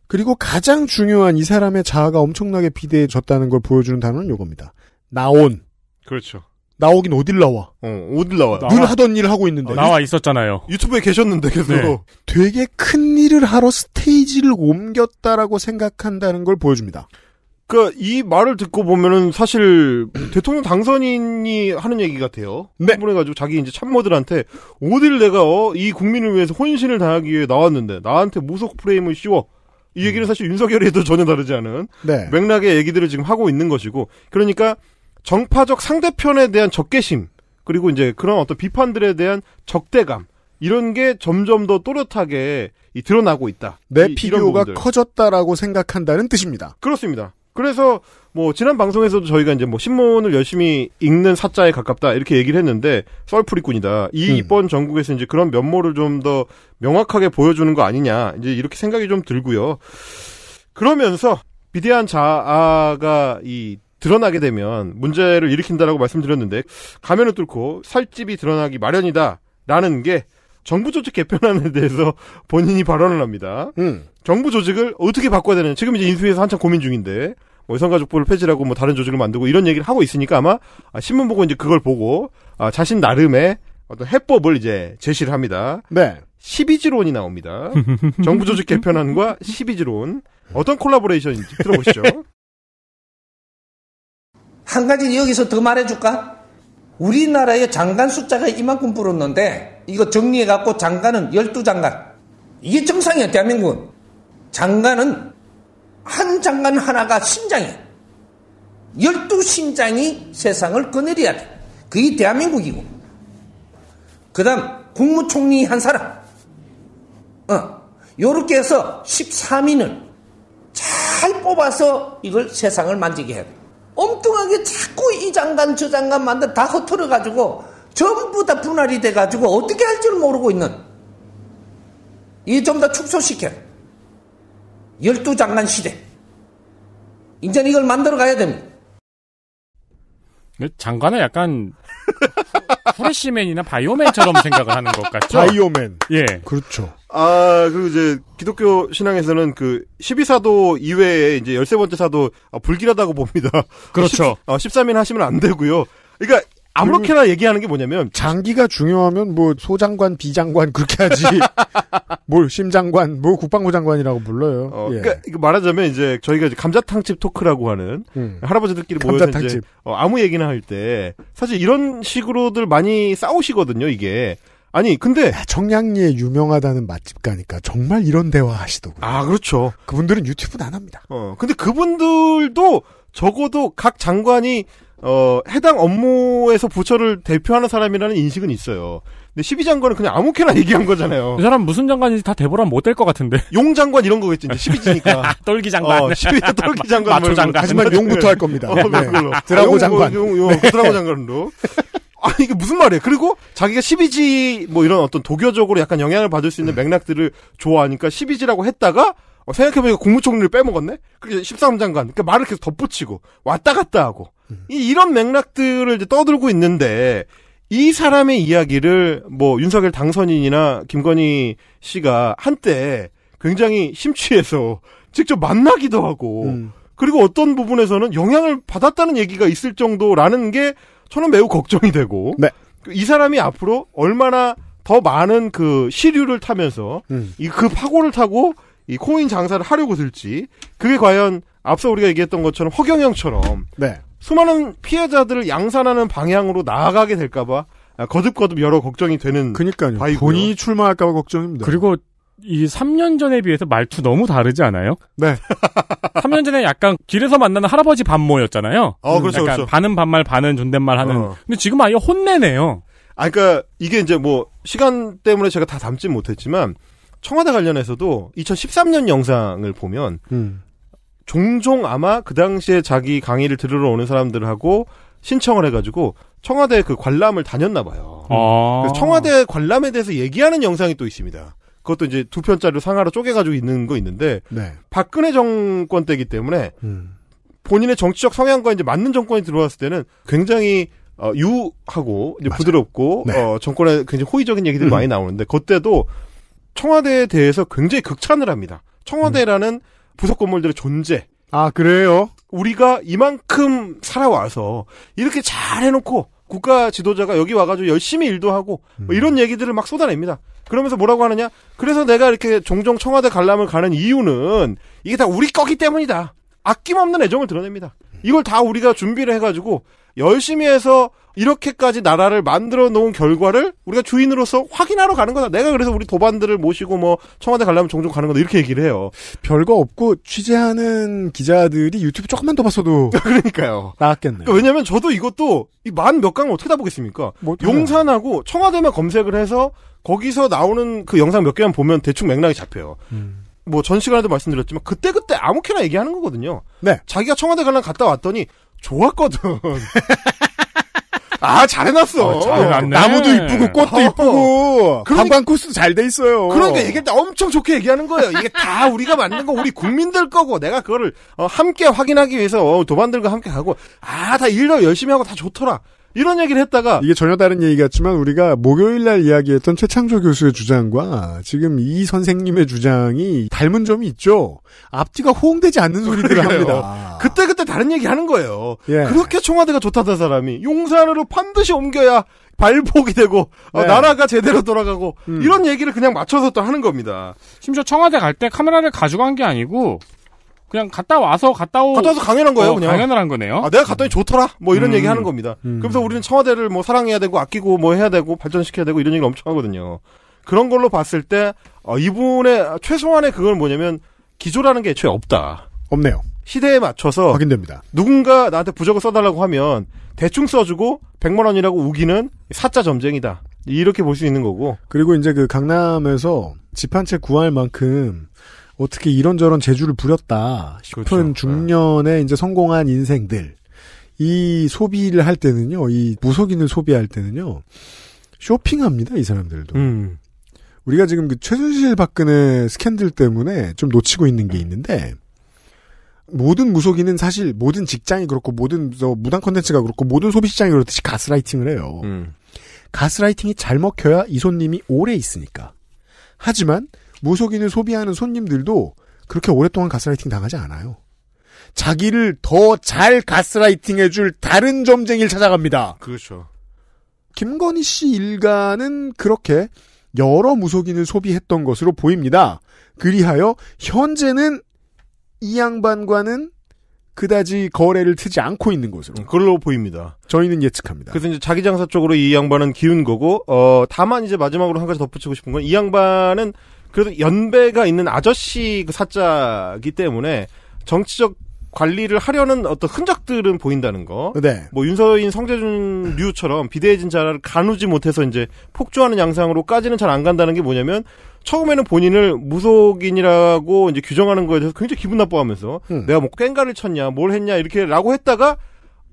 그리고 가장 중요한 이 사람의 자아가 엄청나게 비대해졌다는 걸 보여주는 단어는 요겁니다. 나온. 그렇죠. 나오긴 어딜 나와. 어, 어딜 나와. 늘 하던 일을 하고 있는데. 어, 나와 있었잖아요. 유튜브에 계셨는데 계속. 네. 되게 큰 일을 하러 스테이지를 옮겼다라고 생각한다는 걸 보여줍니다. 그러니까 이 말을 듣고 보면은 사실 대통령 당선인이 하는 얘기 같아요. 네. 흥분해가지고 자기 이제 참모들한테 어딜 내가 어, 이 국민을 위해서 혼신을 다하기 위해 나왔는데 나한테 무속 프레임을 씌워. 이 얘기는 음. 사실 윤석열이도 전혀 다르지 않은 네. 맥락의 얘기들을 지금 하고 있는 것이고 그러니까 정파적 상대편에 대한 적개심 그리고 이제 그런 어떤 비판들에 대한 적대감 이런 게 점점 더 또렷하게 드러나고 있다. 내 이, 피규가 커졌다라고 생각한다는 뜻입니다. 그렇습니다. 그래서 뭐 지난 방송에서도 저희가 이제 뭐 신문을 열심히 읽는 사자에 가깝다 이렇게 얘기를 했는데 썰풀이꾼이다. 이 음. 이번 전국에서 이제 그런 면모를 좀 더 명확하게 보여주는 거 아니냐 이제 이렇게 생각이 좀 들고요. 그러면서 비대한 자아가 이 드러나게 되면 문제를 일으킨다라고 말씀드렸는데 가면을 뚫고 살집이 드러나기 마련이다라는 게 정부 조직 개편안에 대해서 본인이 발언을 합니다. 음. 정부 조직을 어떻게 바꿔야 되는 지금 지 이제 인수위에서 한참 고민 중인데 외상가족부를 뭐 폐지라고 뭐 다른 조직을 만들고 이런 얘기를 하고 있으니까 아마 아, 신문 보고 이제 그걸 보고 아, 자신 나름의 어떤 해법을 이제 제시를 합니다. 네. 12지론이 나옵니다. 정부 조직 개편안과 12지론. 어떤 콜라보레이션인지 들어보시죠. 한 가지 여기서 더 말해줄까? 우리나라의 장관 숫자가 이만큼 불었는데, 이거 정리해갖고 장관은 12장관. 이게 정상이야, 대한민국은. 장관은 한 장관 하나가 신장이 에요 열두 신장이 세상을 거느려야 돼. 그게 대한민국이고. 그 다음 국무총리 한 사람. 어. 요렇게 해서 13인을 잘 뽑아서 이걸 세상을 만지게 해야 돼. 엉뚱하게 자꾸 이 장관 저 장관 만들 다 허털어가지고 전부 다 분할이 돼가지고 어떻게 할줄 모르고 있는. 이좀더 축소시켜. 열두 장관 시대. 이제는 이걸 만들어 가야 됩니다. 그 장관은 약간 프레시맨이나 바이오맨처럼 생각을 하는 것 같죠? 바이오맨. 예. 그렇죠. 아, 그리고 이제 기독교 신앙에서는 그 12사도 이외에 이제 13번째 사도 아, 불길하다고 봅니다. 그렇죠. 10, 아, 13인 하시면 안 되고요. 그러니까 아무렇게나 얘기하는 게 뭐냐면 장기가 중요하면 뭐 소장관, 비장관 그렇게 하지. 뭘 심장관, 뭐 국방부 장관이라고 불러요. 어, 예. 그러니까 말하자면 이제 저희가 이제 감자탕집 토크라고 하는 음. 할아버지들끼리 모여서 감자탕집. 이제 어, 아무 얘기나 할 때 사실 이런 식으로들 많이 싸우시거든요. 이게 아니 근데 야, 아, 청량리에 유명하다는 맛집 가니까 정말 이런 대화 하시더군요. 아 그렇죠. 그분들은 유튜브는 안 합니다. 어 근데 그분들도 적어도 각 장관이 어, 해당 업무에서 부처를 대표하는 사람이라는 인식은 있어요. 근데 12장관은 그냥 아무렇게나 얘기한 거잖아요. 이 사람 무슨 장관인지 다 대보라면 못 될 것 같은데. 용 장관 이런 거겠지, 이제 12지니까. 떨기 장관. 어, 12자 떨기 장관. 마초 장관. 하지만 용부터 할 겁니다. 어, 네. 네. 드라고 아, 장관. 용, 용, 용, 네. 드라고 장관으로. 아, 이게 무슨 말이에요? 그리고 자기가 12지 뭐 이런 어떤 도교적으로 약간 영향을 받을 수 있는 네. 맥락들을 좋아하니까 12지라고 했다가 어, 생각해보니까 국무총리를 빼먹었네? 그게 13장관. 그러니까 말을 계속 덧붙이고 왔다 갔다 하고. 음. 이런 맥락들을 이제 떠들고 있는데 이 사람의 이야기를 뭐 윤석열 당선인이나 김건희 씨가 한때 굉장히 심취해서 직접 만나기도 하고 음. 그리고 어떤 부분에서는 영향을 받았다는 얘기가 있을 정도라는 게 저는 매우 걱정이 되고 네. 이 사람이 앞으로 얼마나 더 많은 그 시류를 타면서 음. 이그 파고를 타고 이 코인 장사를 하려고 들지 그게 과연 앞서 우리가 얘기했던 것처럼 허경영처럼 네. 수많은 피해자들을 양산하는 방향으로 나아가게 될까봐 거듭거듭 여러 걱정이 되는 그니까요 본인이 출마할까봐 걱정입니다. 그리고 이 3년 전에 비해서 말투 너무 다르지 않아요? 네. 3년 전에 약간 길에서 만나는 할아버지 반모였잖아요. 어, 음, 그렇죠, 약간 그렇죠. 반은 반말, 반은 존댓말 하는. 어. 근데 지금 아예 혼내네요. 아, 그러니까 이게 이제 뭐 시간 때문에 제가 다 담진 못했지만 청와대 관련해서도 2013년 영상을 보면 음. 종종 아마 그 당시에 자기 강의를 들으러 오는 사람들하고 신청을 해가지고 청와대 그 관람을 다녔나 봐요. 아~ 그래서 청와대 관람에 대해서 얘기하는 영상이 또 있습니다. 그것도 이제 두 편짜리로 상하로 쪼개가지고 있는 거 있는데 네. 박근혜 정권 때이기 때문에 음. 본인의 정치적 성향과 이제 맞는 정권이 들어왔을 때는 굉장히 어, 유하고 부드럽고 네. 어, 정권에 굉장히 호의적인 얘기들이 음. 많이 나오는데 그때도 청와대에 대해서 굉장히 극찬을 합니다. 청와대라는 음. 부속 건물들의 존재. 아, 그래요? 우리가 이만큼 살아와서 이렇게 잘 해놓고 국가 지도자가 여기 와가지고 열심히 일도 하고 뭐 이런 음. 얘기들을 막 쏟아냅니다. 그러면서 뭐라고 하느냐? 그래서 내가 이렇게 종종 청와대 관람을 가는 이유는 이게 다 우리 거기 때문이다. 아낌없는 애정을 드러냅니다. 이걸 다 우리가 준비를 해가지고 열심히 해서 이렇게까지 나라를 만들어 놓은 결과를 우리가 주인으로서 확인하러 가는 거다. 내가 그래서 우리 도반들을 모시고 뭐 청와대 가려면 종종 가는 거다. 이렇게 얘기를 해요. 별거 없고 취재하는 기자들이 유튜브 조금만 더 봤어도 그러니까요. 나왔겠네요. 그러니까 왜냐면 저도 이것도 이 만 몇 강을 어떻게 다 보겠습니까? 뭐 용산하고 청와대만 검색을 해서 거기서 나오는 그 영상 몇 개만 보면 대충 맥락이 잡혀요. 음. 뭐전 시간에도 말씀드렸지만 그때그때 아무렇게나 얘기하는 거거든요. 네. 자기가 청와대 관람 갔다 왔더니 좋았거든. 아 잘해놨어. 아, 잘해놨네. 나무도 이쁘고 꽃도 이쁘고 어. 관광 코스도 잘 돼 있어요. 그러니까 얘기할 때 엄청 좋게 얘기하는 거예요. 이게 다 우리가 만든 거 우리 국민들 거고 내가 그거를 어, 함께 확인하기 위해서 어, 도반들과 함께 가고 아 다 일을 열심히 하고 다 좋더라. 이런 얘기를 했다가 이게 전혀 다른 얘기 같지만 우리가 목요일 날 이야기했던 최창조 교수의 주장과 지금 이 선생님의 주장이 닮은 점이 있죠. 앞뒤가 호응되지 않는 소리들을 합니다. 아. 그때 그때 다른 얘기 하는 거예요. 예. 그렇게 청와대가 좋다던 사람이 용산으로 반드시 옮겨야 발복이 되고 네. 어, 예. 나라가 제대로 돌아가고 음. 이런 얘기를 그냥 맞춰서 또 하는 겁니다. 심지어 청와대 갈 때 카메라를 가지고 간 게 아니고 그냥 갔다 와서 갔다 오 갔다 와서 강연한 거예요, 어, 그냥 강연을 한 거네요. 아, 내가 갔더니 좋더라, 뭐 이런 음. 얘기 하는 겁니다. 음. 그래서 우리는 청와대를 뭐 사랑해야 되고 아끼고 뭐 해야 되고 발전시켜야 되고 이런 얘기를 엄청 하거든요. 그런 걸로 봤을 때 어, 이분의 최소한의 그건 뭐냐면 기조라는 게 애초에 없다. 없네요. 시대에 맞춰서 확인됩니다. 누군가 나한테 부적을 써달라고 하면 대충 써주고 100만 원이라고 우기는 사자 점쟁이다. 이렇게 볼 수 있는 거고. 그리고 이제 그 강남에서 집 한 채 구할 만큼 어떻게 이런저런 재주를 부렸다 싶은 그렇죠. 네. 중년에 이제 성공한 인생들. 이 소비를 할 때는요, 이 무속인을 소비할 때는요, 쇼핑합니다, 이 사람들도. 음. 우리가 지금 그 최순실 박근혜 스캔들 때문에 좀 놓치고 있는 게 있는데, 모든 무속인은 사실 모든 직장이 그렇고 모든 무당 컨텐츠가 그렇고 모든 소비 시장이 그렇듯이 가스라이팅을 해요. 음. 가스라이팅이 잘 먹혀야 이 손님이 오래 있으니까. 하지만 무속인을 소비하는 손님들도 그렇게 오랫동안 가스라이팅 당하지 않아요. 자기를 더 잘 가스라이팅 해줄 다른 점쟁이를 찾아갑니다. 그렇죠. 김건희 씨 일가는 그렇게 여러 무속인을 소비했던 것으로 보입니다. 그리하여 현재는 이 양반과는 그다지 거래를 트지 않고 있는 것으로. 음, 그걸로 보입니다. 저희는 예측합니다. 그래서 이제 자기 장사 쪽으로 이 양반은 기운 거고, 어, 다만 이제 마지막으로 한 가지 덧붙이고 싶은 건 이 양반은 그래도 연배가 있는 아저씨 그 사자기 때문에 정치적 관리를 하려는 어떤 흔적들은 보인다는 거. 네. 뭐 윤서인 성재준 류처럼 비대해진 자를 가누지 못해서 이제 폭주하는 양상으로까지는 잘 안 간다는 게 뭐냐면 처음에는 본인을 무속인이라고 이제 규정하는 거에 대해서 굉장히 기분 나빠하면서 음. 내가 뭐 꽹가를 쳤냐, 뭘 했냐 이렇게라고 했다가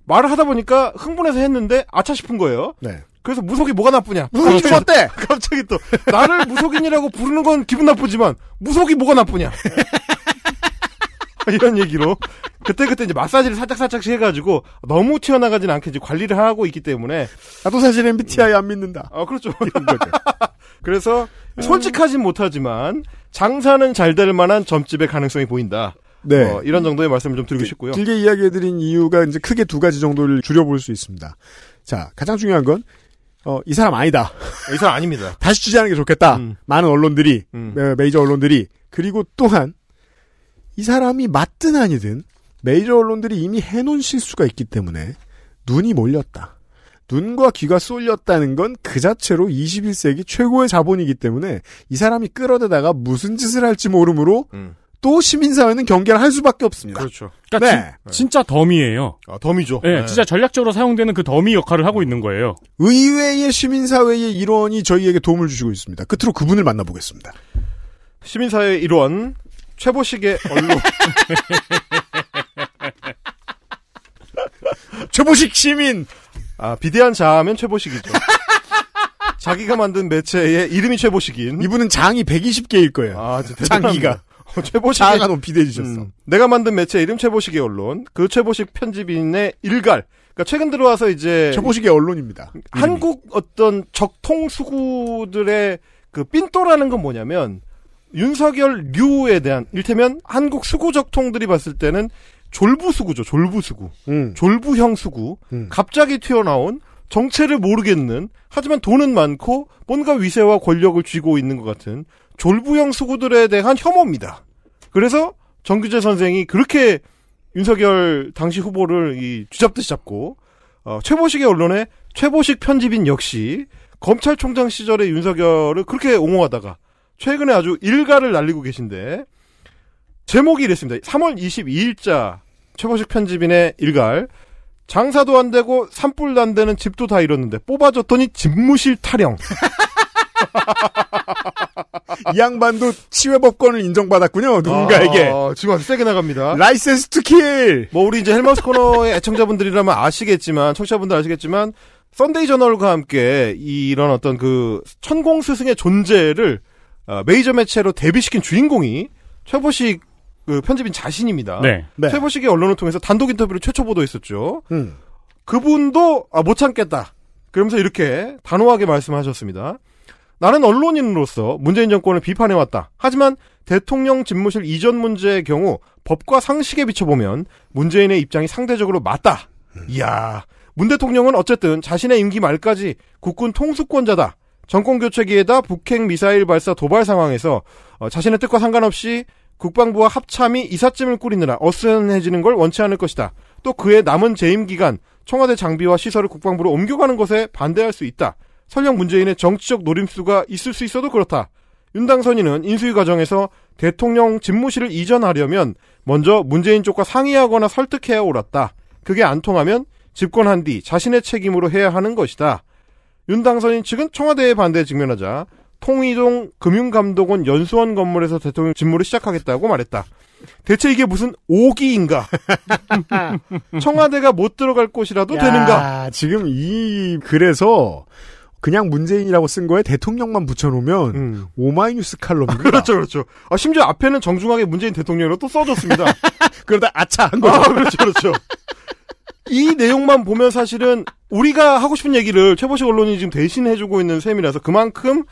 말을 하다 보니까 흥분해서 했는데 아차 싶은 거예요. 네. 그래서 무속이 뭐가 나쁘냐? 무속이 그렇죠. 어때? 갑자기 또 나를 무속인이라고 부르는 건 기분 나쁘지만 무속이 뭐가 나쁘냐? 이런 얘기로 그때 그때 이제 마사지를 살짝 살짝씩 해가지고 너무 튀어나가진 않게 이제 관리를 하고 있기 때문에 나도 사실 MBTI 안 믿는다. 아 그렇죠. 이런 거죠. 그래서 음. 솔직하진 못하지만 장사는 잘 될 만한 점집의 가능성이 보인다. 네. 어, 이런 정도의 말씀을 좀 드리고 싶고요. 길게 이야기해드린 이유가 이제 크게 두 가지 정도를 줄여볼 수 있습니다. 자, 가장 중요한 건, 어, 이 사람 아니다. 어, 이 사람 아닙니다. 다시 취재하는 게 좋겠다. 음. 많은 언론들이, 음. 메이저 언론들이. 그리고 또한, 이 사람이 맞든 아니든, 메이저 언론들이 이미 해놓은 실수가 있기 때문에, 눈이 몰렸다. 눈과 귀가 쏠렸다는 건 그 자체로 21세기 최고의 자본이기 때문에 이 사람이 끌어대다가 무슨 짓을 할지 모르므로 음. 또 시민사회는 경계를 할 수밖에 없습니다. 그렇죠. 그러니까 네. 진, 네. 진짜 덤이에요. 아, 덤이죠. 네, 예, 네, 진짜 전략적으로 사용되는 그 덤이 역할을 하고 있는 거예요. 의외의 시민사회의 일원이 저희에게 도움을 주시고 있습니다. 끝으로 그분을 만나보겠습니다. 시민사회 일원 최보식의 언론. 최보식 시민 아, 비대한 자하면 최보식이죠. 자기가 만든 매체의 이름이 최보식인. 이분은 장이 120개일 거예요. 아, 장기가. 어, 최보식. 자아가 너무 비대해지셨어. 음, 내가 만든 매체 이름 최보식의 언론. 그 최보식 편집인의 일갈. 그러니까 최근 들어와서 이제. 최보식의 언론입니다. 한국 이름이. 어떤 적통 수구들의 그 삔또라는 건 뭐냐면 윤석열 류에 대한 일테면 한국 수구 적통들이 봤을 때는 졸부수구죠, 졸부수구. 음. 졸부형 수구. 음. 갑자기 튀어나온 정체를 모르겠는 하지만 돈은 많고 뭔가 위세와 권력을 쥐고 있는 것 같은 졸부형 수구들에 대한 혐오입니다. 그래서 정규재 선생이 그렇게 윤석열 당시 후보를 이 쥐잡듯이 잡고 어, 최보식의 언론에 최보식 편집인 역시 검찰총장 시절에 윤석열을 그렇게 옹호하다가 최근에 아주 일가를 날리고 계신데 제목이 이랬습니다. 3월 22일자 최보식 편집인의 일갈 장사도 안 되고 산불도 안 되는 집도 다 잃었는데 뽑아줬더니 집무실 타령. 이 양반도 치외법권을 인정받았군요 누군가에게 아, 지금 아주 세게 나갑니다 라이센스 투킬 뭐 우리 이제 헬마스 코너의 애청자분들이라면 아시겠지만 청취자분들 아시겠지만 썬데이 저널과 함께 이런 어떤 그 천공 스승의 존재를 어, 메이저 매체로 데뷔시킨 주인공이 최보식 그 편집인 자신입니다. 네. 네. 세보식의 언론을 통해서 단독 인터뷰를 최초 보도했었죠. 음. 그분도 아, 못 참겠다. 그러면서 이렇게 단호하게 말씀하셨습니다. 나는 언론인으로서 문재인 정권을 비판해왔다. 하지만 대통령 집무실 이전 문제의 경우 법과 상식에 비춰보면 문재인의 입장이 상대적으로 맞다. 음. 이야. 문 대통령은 어쨌든 자신의 임기 말까지 국군 통수권자다. 정권 교체기에다 북핵 미사일 발사 도발 상황에서 어, 자신의 뜻과 상관없이 국방부와 합참이 이삿짐을 꾸리느라 어수선해지는 걸 원치 않을 것이다. 또 그의 남은 재임 기간 청와대 장비와 시설을 국방부로 옮겨가는 것에 반대할 수 있다. 설령 문재인의 정치적 노림수가 있을 수 있어도 그렇다. 윤당선인은 인수위 과정에서 대통령 집무실을 이전하려면 먼저 문재인 쪽과 상의하거나 설득해야 옳았다. 그게 안 통하면 집권한 뒤 자신의 책임으로 해야 하는 것이다. 윤당선인 측은 청와대에 반대에 직면하자 통이동 금융감독원 연수원 건물에서 대통령 직무를 시작하겠다고 말했다. 대체 이게 무슨 오기인가? 청와대가 못 들어갈 곳이라도 야, 되는가? 지금 이 글에서 그냥 문재인이라고 쓴 거에 대통령만 붙여놓으면 음. 오마이뉴스 칼럼입니 아, 그렇죠, 그렇죠. 아, 심지어 앞에는 정중하게 문재인 대통령으로 또 써줬습니다. 그러다 아차 한 거죠. 아, 그렇죠, 그렇죠. 이 내용만 보면 사실은 우리가 하고 싶은 얘기를 최보식 언론이 지금 대신 해주고 있는 셈이라서 그만큼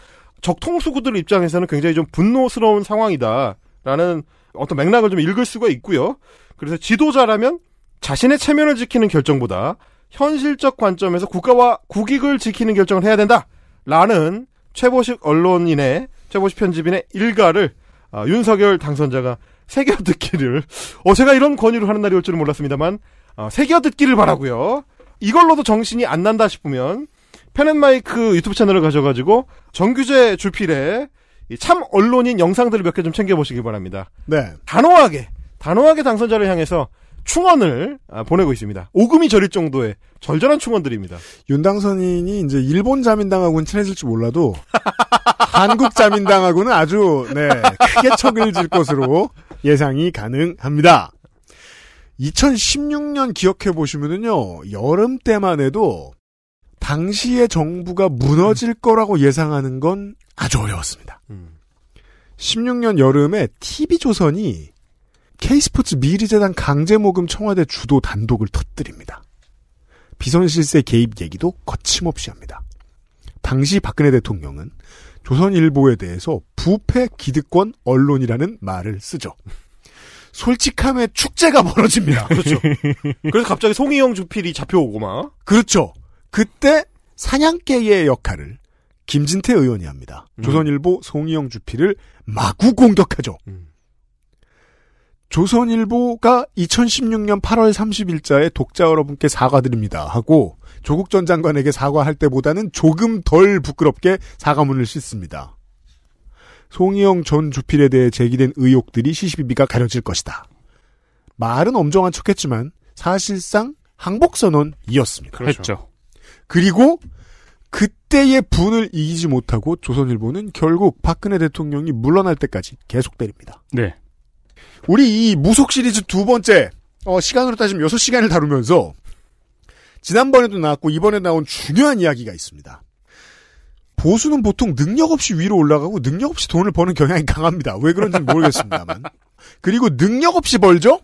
적통수구들 입장에서는 굉장히 좀 분노스러운 상황이다라는 어떤 맥락을 좀 읽을 수가 있고요. 그래서 지도자라면 자신의 체면을 지키는 결정보다 현실적 관점에서 국가와 국익을 지키는 결정을 해야 된다라는 최보식 언론인의 최보식 편집인의 일가를 아, 윤석열 당선자가 새겨 듣기를 어 제가 이런 권유를 하는 날이 올 줄은 몰랐습니다만 어, 아, 새겨 듣기를 바라고요. 이걸로도 정신이 안 난다 싶으면 펜앤마이크 유튜브 채널을 가져가지고 정규제 주필에 참 언론인 영상들을 몇 개 좀 챙겨보시기 바랍니다. 네. 단호하게 단호하게 당선자를 향해서 충원을 아, 보내고 있습니다. 오금이 저릴 정도의 절절한 충원들입니다. 윤당선인이 이제 일본 자민당하고는 친해질지 몰라도 한국 자민당하고는 아주 네 크게 척을 질 것으로 예상이 가능합니다. 2016년 기억해 보시면은요 여름 때만 해도 당시의 정부가 무너질 음. 거라고 예상하는 건 아주 어려웠습니다. 16년 음. 여름에 TV조선이 K스포츠 미리재단 강제모금 청와대 주도 단독을 터뜨립니다. 비선실세 개입 얘기도 거침없이 합니다. 당시 박근혜 대통령은 조선일보에 대해서 부패 기득권 언론이라는 말을 쓰죠. 솔직함의 축제가 벌어집니다. 아, 그렇죠. 그래서 갑자기 송희영 주필이 잡혀오고 막. 그렇죠. 그때 사냥개의 역할을 김진태 의원이 합니다. 음. 조선일보 송희영 주필을 마구 공격하죠. 음. 조선일보가 2016년 8월 30일자에 독자 여러분께 사과드립니다 하고 조국 전 장관에게 사과할 때보다는 조금 덜 부끄럽게 사과문을 씻습니다. 송희영 전 주필에 대해 제기된 의혹들이 시시비비가 가려질 것이다. 말은 엄정한 척했지만 사실상 항복선언이었습니다. 그렇죠. 했죠. 그리고 그때의 분을 이기지 못하고 조선일보는 결국 박근혜 대통령이 물러날 때까지 계속 때립니다. 네. 우리 이 무속 시리즈 두 번째 어, 시간으로 따지면 6시간을 다루면서 지난번에도 나왔고 이번에 나온 중요한 이야기가 있습니다. 보수는 보통 능력 없이 위로 올라가고 능력 없이 돈을 버는 경향이 강합니다. 왜 그런지는 모르겠습니다만. 그리고 능력 없이 벌죠?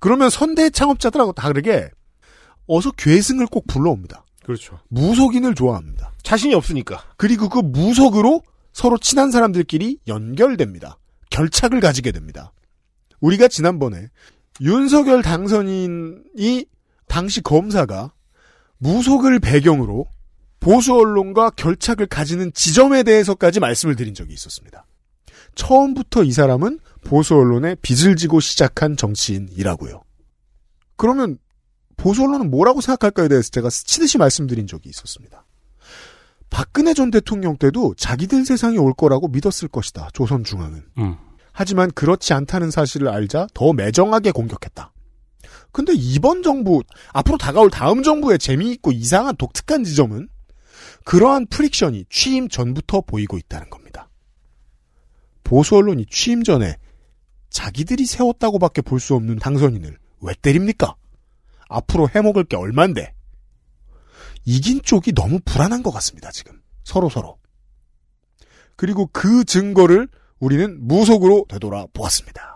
그러면 선대 창업자들하고 다르게 어서 괴승을 꼭 불러옵니다. 그렇죠. 무속인을 좋아합니다. 자신이 없으니까. 그리고 그 무속으로 서로 친한 사람들끼리 연결됩니다. 결착을 가지게 됩니다. 우리가 지난번에 윤석열 당선인이 당시 검사가 무속을 배경으로 보수 언론과 결착을 가지는 지점에 대해서까지 말씀을 드린 적이 있었습니다. 처음부터 이 사람은 보수 언론에 빚을 지고 시작한 정치인이라고요. 그러면 보수 언론은 뭐라고 생각할까에 대해서 제가 스치듯이 말씀드린 적이 있었습니다. 박근혜 전 대통령 때도 자기들 세상이 올 거라고 믿었을 것이다. 조선중앙은. 음. 하지만 그렇지 않다는 사실을 알자 더 매정하게 공격했다. 근데 이번 정부, 앞으로 다가올 다음 정부의 재미있고 이상한 독특한 지점은 그러한 프릭션이 취임 전부터 보이고 있다는 겁니다. 보수 언론이 취임 전에 자기들이 세웠다고밖에 볼 수 없는 당선인을 왜 때립니까? 앞으로 해먹을 게 얼만데 이긴 쪽이 너무 불안한 것 같습니다. 지금 서로 서로 그리고 그 증거를 우리는 무속으로 되돌아보았습니다.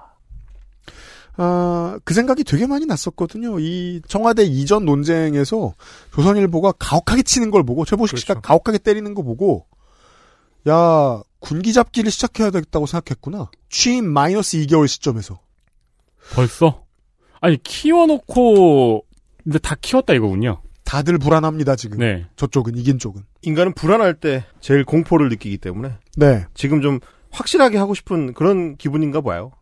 아, 그 생각이 되게 많이 났었거든요. 이 청와대 이전 논쟁에서 조선일보가 가혹하게 치는 걸 보고 최보식 씨가 그렇죠. 가혹하게 때리는 거 보고 야 군기 잡기를 시작해야 되겠다고 생각했구나. 취임 마이너스 2개월 시점에서 벌써 아니 키워놓고 근데 다 키웠다 이거군요. 다들 불안합니다 지금. 네. 저쪽은 이긴 쪽은. 인간은 불안할 때 제일 공포를 느끼기 때문에. 네. 지금 좀 확실하게 하고 싶은 그런 기분인가 봐요.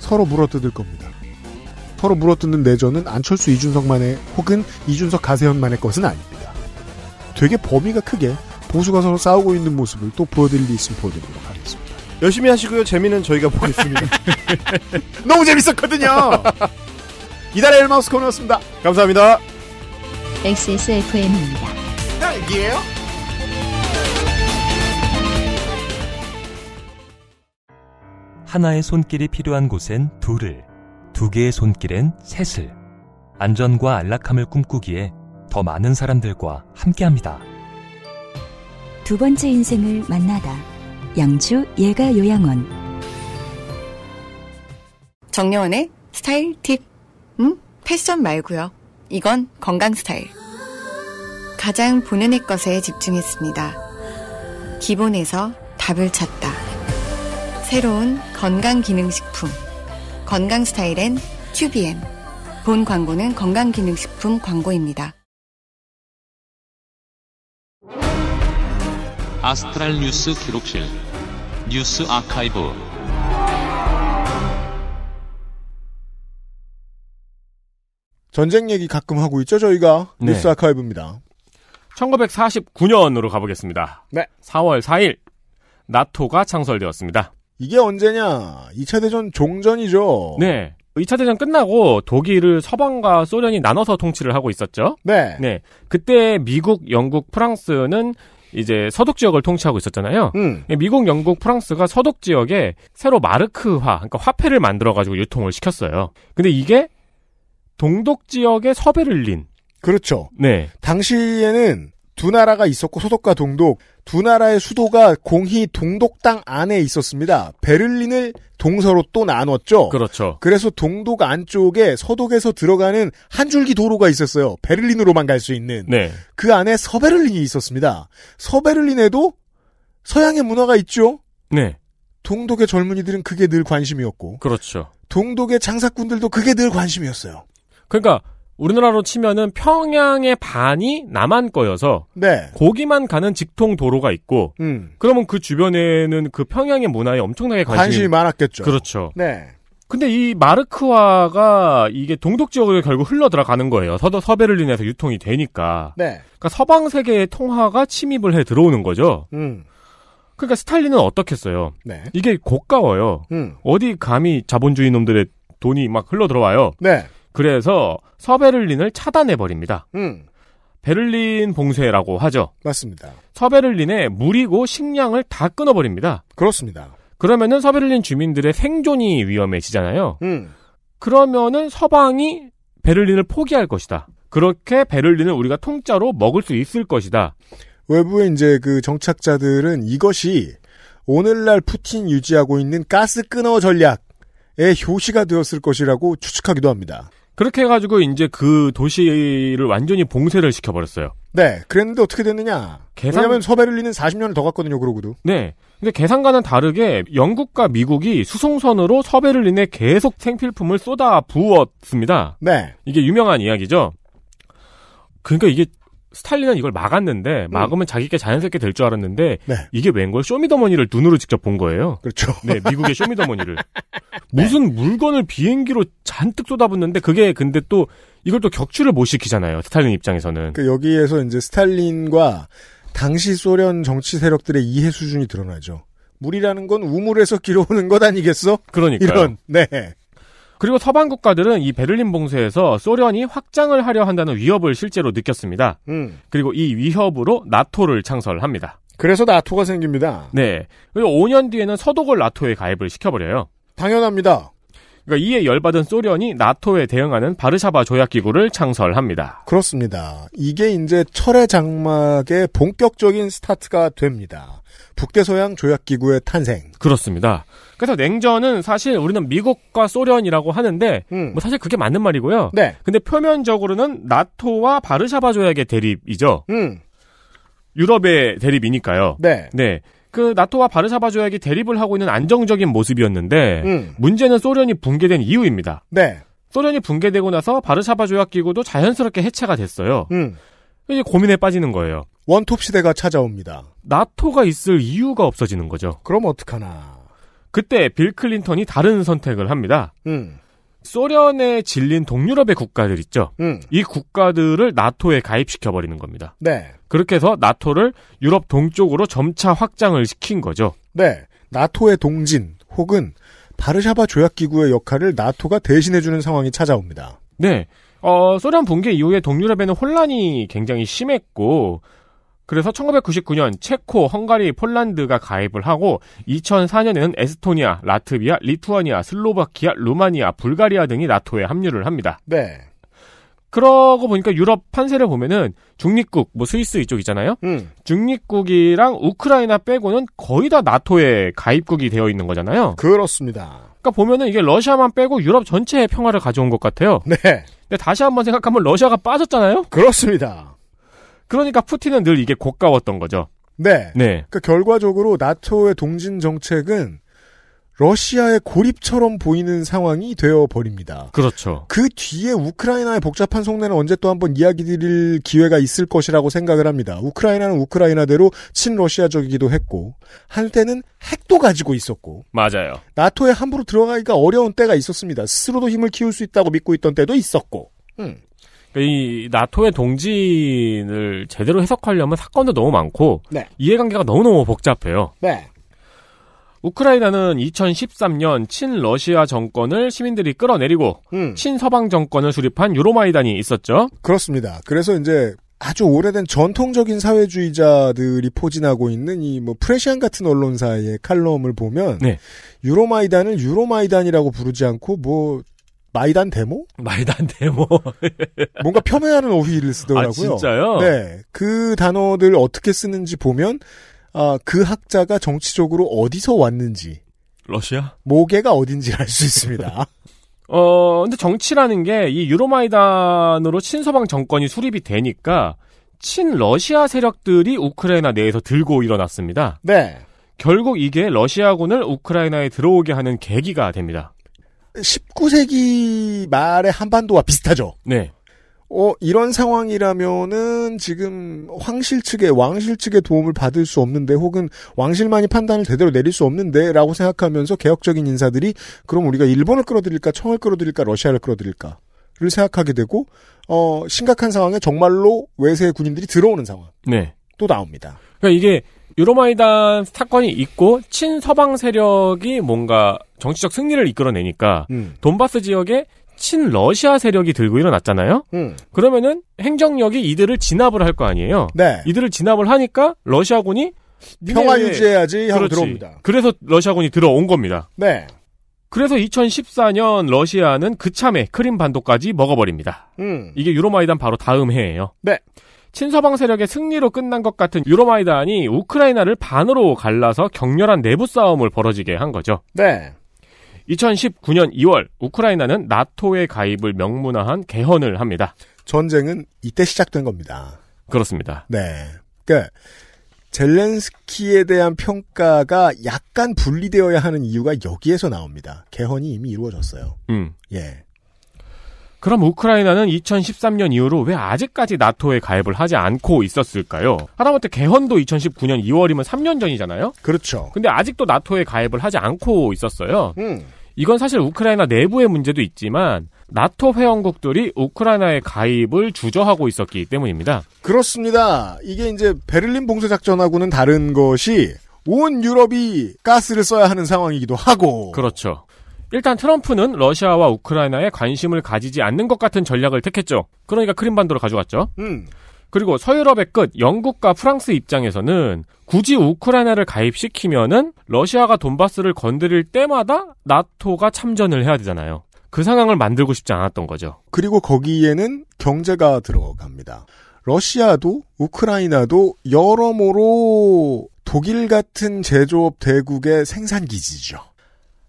서로 물어뜯을 겁니다. 서로 물어뜯는 내전은 안철수 이준석만의 혹은 이준석 가세현만의 것은 아닙니다. 되게 범위가 크게 보수가 서로 싸우고 있는 모습을 또 보여드릴 리 있으면 보여드리도록 하겠습니다. 열심히 하시고요. 재미는 저희가 보겠습니다. 너무 재밌었거든요. 이달의 엘마우스 코너였습니다. 감사합니다. XSFM입니다. 딸기예요? 하나의 손길이 필요한 곳엔 둘을, 두 개의 손길엔 셋을, 안전과 안락함을 꿈꾸기에 더 많은 사람들과 함께합니다. 두 번째 인생을 만나다. 양주 예가 요양원 정려원의 스타일 팁. 음? 패션 말고요. 이건 건강 스타일. 가장 보는 애 것에 집중했습니다. 기본에서 답을 찾다. 새로운 건강 기능식품. 건강 스타일엔 큐비엠. 본 광고는 건강 기능식품 광고입니다. 아스트랄 뉴스 기록실. 뉴스 아카이브 전쟁 얘기 가끔 하고 있죠 저희가 네. 뉴스 아카이브입니다. 1949년으로 가보겠습니다. 네. 4월 4일 나토가 창설되었습니다. 이게 언제냐? 2차 대전 종전이죠. 네. 2차 대전 끝나고 독일을 서방과 소련이 나눠서 통치를 하고 있었죠. 네. 네. 그때 미국, 영국, 프랑스는 이제 서독 지역을 통치하고 있었잖아요. 음. 미국, 영국, 프랑스가 서독 지역에 새로 마르크화, 그러니까 화폐를 만들어가지고 유통을 시켰어요. 근데 이게 동독 지역의 섭외를린 그렇죠. 네. 당시에는 두 나라가 있었고 서독과 동독 두 나라의 수도가 공히 동독당 안에 있었습니다. 베를린을 동서로 또 나눴죠. 그렇죠. 그래서 동독 안쪽에 서독에서 들어가는 한 줄기 도로가 있었어요. 베를린으로만 갈 수 있는. 네. 그 안에 서베를린이 있었습니다. 서베를린에도 서양의 문화가 있죠. 네. 동독의 젊은이들은 그게 늘 관심이었고. 그렇죠. 동독의 장사꾼들도 그게 늘 관심이었어요. 그러니까 우리나라로 치면은 평양의 반이 남한 거여서 네. 거기만 가는 직통 도로가 있고 음. 그러면 그 주변에는 그 평양의 문화에 엄청나게 관심이, 관심이 많았겠죠. 그렇죠. 네. 근데 이 마르크화가 이게 동독 지역을 결국 흘러 들어가는 거예요. 서, 서베를린에서 유통이 되니까. 네. 그러니까 서방 세계의 통화가 침입을 해 들어오는 거죠. 음. 그러니까 스탈린은 어떻겠어요? 네. 이게 고가워요. 음. 어디 감히 자본주의 놈들의 돈이 막 흘러 들어와요. 네. 그래서 서베를린을 차단해 버립니다. 음. 베를린 봉쇄라고 하죠. 맞습니다. 서베를린에 물이고 식량을 다 끊어 버립니다. 그렇습니다. 그러면은 서베를린 주민들의 생존이 위험해지잖아요. 음. 그러면은 서방이 베를린을 포기할 것이다. 그렇게 베를린을 우리가 통짜로 먹을 수 있을 것이다. 외부의 이제 그 정착자들은 이것이 오늘날 푸틴 유지하고 있는 가스 끊어 전략의 효시가 되었을 것이라고 추측하기도 합니다. 그렇게 해가지고 이제 그 도시를 완전히 봉쇄를 시켜버렸어요. 네. 그랬는데 어떻게 됐느냐. 계산... 왜냐면 서베를린는 40년을 더 갔거든요, 그러고도. 네. 근데 계산과는 다르게 영국과 미국이 수송선으로 서베를린에 계속 생필품을 쏟아 부었습니다. 네. 이게 유명한 이야기죠. 그러니까 이게 스탈린은 이걸 막았는데 음. 막으면 음. 자기께 자연스럽게 될 줄 알았는데 네. 이게 웬걸 쇼미더머니를 눈으로 직접 본 거예요. 그렇죠. 네, 미국의 쇼미더머니를 네. 무슨 물건을 비행기로 잔뜩 쏟아붓는데 그게 근데 또 이걸 또 격추를 못 시키잖아요. 스탈린 입장에서는. 그 여기에서 이제 스탈린과 당시 소련 정치 세력들의 이해 수준이 드러나죠. 물이라는 건 우물에서 길어오는 것 아니겠어? 그러니까 이런. 네. 그리고 서방 국가들은 이 베를린 봉쇄에서 소련이 확장을 하려 한다는 위협을 실제로 느꼈습니다. 음. 그리고 이 위협으로 나토를 창설합니다. 그래서 나토가 생깁니다. 네. 그리고 5년 뒤에는 서독을 나토에 가입을 시켜버려요. 당연합니다. 그러니까 이에 열받은 소련이 나토에 대응하는 바르샤바 조약기구를 창설합니다. 그렇습니다. 이게 이제 철의 장막의 본격적인 스타트가 됩니다. 북대서양 조약기구의 탄생. 그렇습니다. 그래서 냉전은 사실 우리는 미국과 소련이라고 하는데 음. 뭐 사실 그게 맞는 말이고요. 네. 근데 표면적으로는 나토와 바르샤바 조약의 대립이죠. 음. 유럽의 대립이니까요. 네. 네. 그 나토와 바르샤바 조약이 대립을 하고 있는 안정적인 모습이었는데 음. 문제는 소련이 붕괴된 이유입니다. 네. 소련이 붕괴되고 나서 바르샤바 조약 기구도 자연스럽게 해체가 됐어요. 음. 이제 고민에 빠지는 거예요. 원톱 시대가 찾아옵니다. 나토가 있을 이유가 없어지는 거죠. 그럼 어떡하나. 그때 빌 클린턴이 다른 선택을 합니다. 음. 소련에 질린 동유럽의 국가들 있죠. 음. 이 국가들을 나토에 가입시켜 버리는 겁니다. 네. 그렇게 해서 나토를 유럽 동쪽으로 점차 확장을 시킨 거죠. 네. 나토의 동진 혹은 바르샤바 조약 기구의 역할을 나토가 대신해 주는 상황이 찾아옵니다. 네. 어, 소련 붕괴 이후에 동유럽에는 혼란이 굉장히 심했고 그래서 1999년 체코, 헝가리, 폴란드가 가입을 하고 2004년에는 에스토니아, 라트비아, 리투아니아, 슬로바키아, 루마니아, 불가리아 등이 나토에 합류를 합니다. 네. 그러고 보니까 유럽 판세를 보면은 중립국, 뭐 스위스 이쪽 있잖아요. 음. 중립국이랑 우크라이나 빼고는 거의 다 나토에 가입국이 되어 있는 거잖아요. 그렇습니다. 그러니까 보면은 이게 러시아만 빼고 유럽 전체에 평화를 가져온 것 같아요. 네. 근데 다시 한번 생각하면 러시아가 빠졌잖아요. 그렇습니다. 그러니까 푸틴은 늘 이게 고가웠던 거죠. 네. 네. 그러니까 결과적으로 나토의 동진 정책은 러시아의 고립처럼 보이는 상황이 되어 버립니다. 그렇죠. 그 뒤에 우크라이나의 복잡한 속내는 언제 또 한번 이야기 드릴 기회가 있을 것이라고 생각을 합니다. 우크라이나는 우크라이나대로 친러시아적이기도 했고 한때는 핵도 가지고 있었고 맞아요. 나토에 함부로 들어가기가 어려운 때가 있었습니다. 스스로도 힘을 키울 수 있다고 믿고 있던 때도 있었고. 음. 그러니까 이 나토의 동진을 제대로 해석하려면 사건도 너무 많고 네. 이해관계가 너무너무 복잡해요. 네. 우크라이나는 2013년 친러시아 정권을 시민들이 끌어내리고 음. 친서방 정권을 수립한 유로마이단이 있었죠. 그렇습니다. 그래서 이제 아주 오래된 전통적인 사회주의자들이 포진하고 있는 이 뭐 프레시안 같은 언론사의 칼럼을 보면 네. 유로마이단을 유로마이단이라고 부르지 않고 뭐 마이단 데모? 마이단 데모. 뭔가 폄훼하는 어휘를 쓰더라고요. 아, 진짜요? 네. 그 단어들 어떻게 쓰는지 보면, 아, 그 학자가 정치적으로 어디서 왔는지. 러시아? 모계가 어딘지 알 수 있습니다. 어, 근데 정치라는 게 이 유로마이단으로 친서방 정권이 수립이 되니까, 친러시아 세력들이 우크라이나 내에서 들고 일어났습니다. 네. 결국 이게 러시아군을 우크라이나에 들어오게 하는 계기가 됩니다. 19세기 말의 한반도와 비슷하죠. 네. 어, 이런 상황이라면은 지금 황실 측의 왕실 측의 도움을 받을 수 없는데 혹은 왕실만이 판단을 제대로 내릴 수 없는데라고 생각하면서 개혁적인 인사들이 그럼 우리가 일본을 끌어들일까 청을 끌어들일까 러시아를 끌어들일까를 생각하게 되고 어, 심각한 상황에 정말로 외세 군인들이 들어오는 상황. 네. 또 나옵니다. 그러니까 이게 유로마이단 사건이 있고 친서방 세력이 뭔가 정치적 승리를 이끌어내니까 음. 돈바스 지역에 친러시아 세력이 들고 일어났잖아요. 음. 그러면은 행정력이 이들을 진압을 할 거 아니에요. 네. 이들을 진압을 하니까 러시아군이 평화 유지해야지 하고 들어옵니다. 그래서 러시아군이 들어온 겁니다. 네. 그래서 2014년 러시아는 그참에 크림 반도까지 먹어버립니다. 음. 이게 유로마이단 바로 다음 해예요. 네. 친서방 세력의 승리로 끝난 것 같은 유로마이단이 우크라이나를 반으로 갈라서 격렬한 내부 싸움을 벌어지게 한 거죠. 네. 2019년 2월 우크라이나는 나토의 가입을 명문화한 개헌을 합니다. 전쟁은 이때 시작된 겁니다. 그렇습니다. 네. 그러니까 젤렌스키에 대한 평가가 약간 분리되어야 하는 이유가 여기에서 나옵니다. 개헌이 이미 이루어졌어요. 음. 예. 그럼 우크라이나는 2013년 이후로 왜 아직까지 나토에 가입을 하지 않고 있었을까요? 하다못해 개헌도 2019년 2월이면 3년 전이잖아요? 그렇죠. 근데 아직도 나토에 가입을 하지 않고 있었어요. 음. 이건 사실 우크라이나 내부의 문제도 있지만 나토 회원국들이 우크라이나에 가입을 주저하고 있었기 때문입니다. 그렇습니다. 이게 이제 베를린 봉쇄작전하고는 다른 것이 온 유럽이 가스를 써야 하는 상황이기도 하고. 그렇죠. 일단 트럼프는 러시아와 우크라이나에 관심을 가지지 않는 것 같은 전략을 택했죠. 그러니까 크림반도를 가져갔죠. 음. 그리고 서유럽의 끝 영국과 프랑스 입장에서는 굳이 우크라이나를 가입시키면은 러시아가 돈바스를 건드릴 때마다 나토가 참전을 해야 되잖아요. 그 상황을 만들고 싶지 않았던 거죠. 그리고 거기에는 경제가 들어갑니다. 러시아도 우크라이나도 여러모로 독일 같은 제조업 대국의 생산기지죠.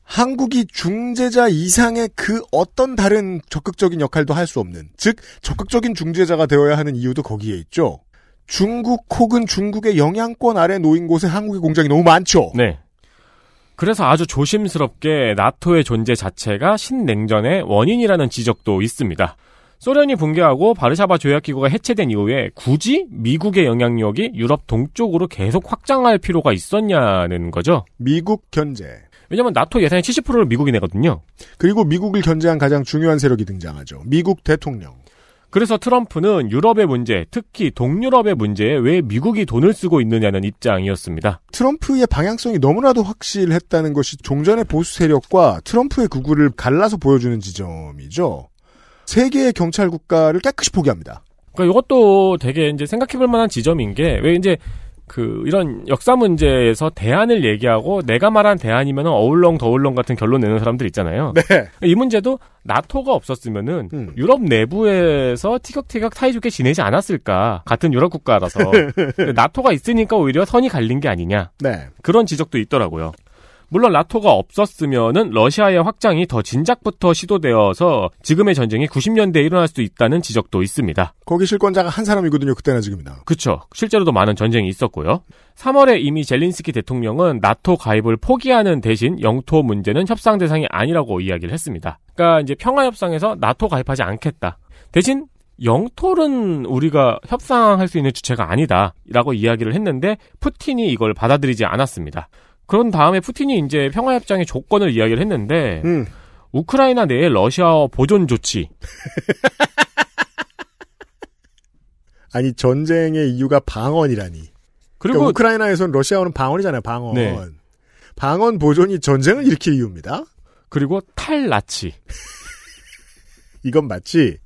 한국이 중재자 이상의 그 어떤 다른 적극적인 역할도 할 수 없는, 즉, 적극적인 중재자가 되어야 하는 이유도 거기에 있죠. 중국 혹은 중국의 영향권 아래 놓인 곳에 한국의 공장이 너무 많죠. 네. 그래서 아주 조심스럽게 나토의 존재 자체가 신냉전의 원인이라는 지적도 있습니다. 소련이 붕괴하고 바르샤바 조약기구가 해체된 이후에 굳이 미국의 영향력이 유럽 동쪽으로 계속 확장할 필요가 있었냐는 거죠. 미국 견제. 왜냐면 나토 예산의 70%를 미국이 내거든요. 그리고 미국을 견제한 가장 중요한 세력이 등장하죠. 미국 대통령. 그래서 트럼프는 유럽의 문제, 특히 동유럽의 문제에 왜 미국이 돈을 쓰고 있느냐는 입장이었습니다. 트럼프의 방향성이 너무나도 확실했다는 것이 종전의 보수 세력과 트럼프의 구구를 갈라서 보여주는 지점이죠. 세계의 경찰 국가를 깨끗이 포기합니다. 그러니까 이것도 되게 이제 생각해볼 만한 지점인 게 왜 이제 그 이런 역사 문제에서 대안을 얘기하고 내가 말한 대안이면 어울렁 더울렁 같은 결론 내는 사람들 있잖아요. 네. 이 문제도 나토가 없었으면은 음. 유럽 내부에서 티격태격 사이좋게 지내지 않았을까 같은 유럽 국가라서 나토가 있으니까 오히려 선이 갈린 게 아니냐 네. 그런 지적도 있더라고요. 물론 라토가 없었으면은 러시아의 확장이 더 진작부터 시도되어서 지금의 전쟁이 90년대에 일어날 수도 있다는 지적도 있습니다. 거기 실권자가 한 사람이거든요. 그때나 지금이나. 그렇죠. 실제로도 많은 전쟁이 있었고요. 3월에 이미 젤린스키 대통령은 나토 가입을 포기하는 대신 영토 문제는 협상 대상이 아니라고 이야기를 했습니다. 그러니까 이제 평화 협상에서 나토 가입하지 않겠다. 대신 영토는 우리가 협상할 수 있는 주체가 아니다라고 이야기를 했는데 푸틴이 이걸 받아들이지 않았습니다. 그런 다음에 푸틴이 이제 평화협정의 조건을 이야기를 했는데 음. 우크라이나 내에 러시아어 보존 조치. 아니 전쟁의 이유가 방언이라니. 그러니까 그리고 그러니까 우크라이나에서는 러시아어는 방언이잖아요. 방언. 네. 방언 보존이 전쟁을 일으킬 이유입니다. 그리고 탈라치 이건 마치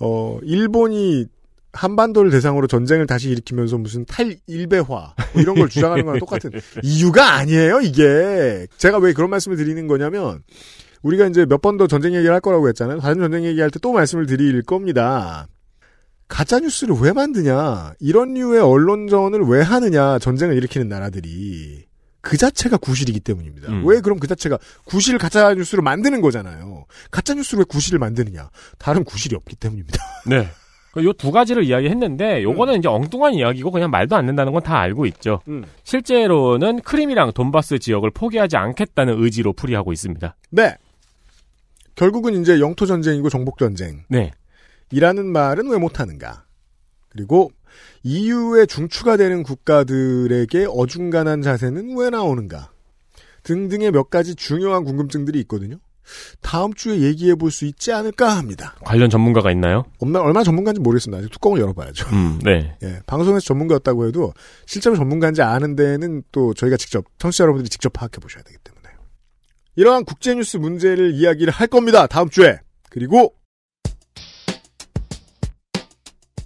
어 일본이 한반도를 대상으로 전쟁을 다시 일으키면서 무슨 탈일배화 뭐 이런 걸 주장하는 거랑 똑같은 이유가 아니에요 이게 제가 왜 그런 말씀을 드리는 거냐면 우리가 이제 몇 번 더 전쟁 얘기를 할 거라고 했잖아요 다른 전쟁 얘기할 때 또 말씀을 드릴 겁니다 가짜 뉴스를 왜 만드냐 이런 류의 언론전을 왜 하느냐 전쟁을 일으키는 나라들이 그 자체가 구실이기 때문입니다. 음. 왜 그럼 그 자체가 구실 가짜 뉴스를 만드는 거잖아요. 가짜 뉴스로 왜 구실을 만드느냐? 다른 구실이 없기 때문입니다. 네. 요두 가지를 이야기했는데 요거는 음. 이제 엉뚱한 이야기고 그냥 말도 안 된다는 건 다 알고 있죠. 음. 실제로는 크림이랑 돈바스 지역을 포기하지 않겠다는 의지로 풀이하고 있습니다. 네. 결국은 이제 영토 전쟁이고 정복 전쟁. 네. 이라는 말은 왜 못하는가? 그리고 EU에 중추가 되는 국가들에게 어중간한 자세는 왜 나오는가? 등등의 몇 가지 중요한 궁금증들이 있거든요. 다음 주에 얘기해 볼 수 있지 않을까 합니다. 관련 전문가가 있나요? 얼마, 얼마 전문가인지 모르겠습니다. 아직 뚜껑을 열어봐야죠. 음, 네. 예, 방송에서 전문가였다고 해도 실제로 전문가인지 아는 데는 또 저희가 직접, 청취자 여러분들이 직접 파악해 보셔야 되기 때문에. 이러한 국제뉴스 문제를 이야기를 할 겁니다. 다음 주에. 그리고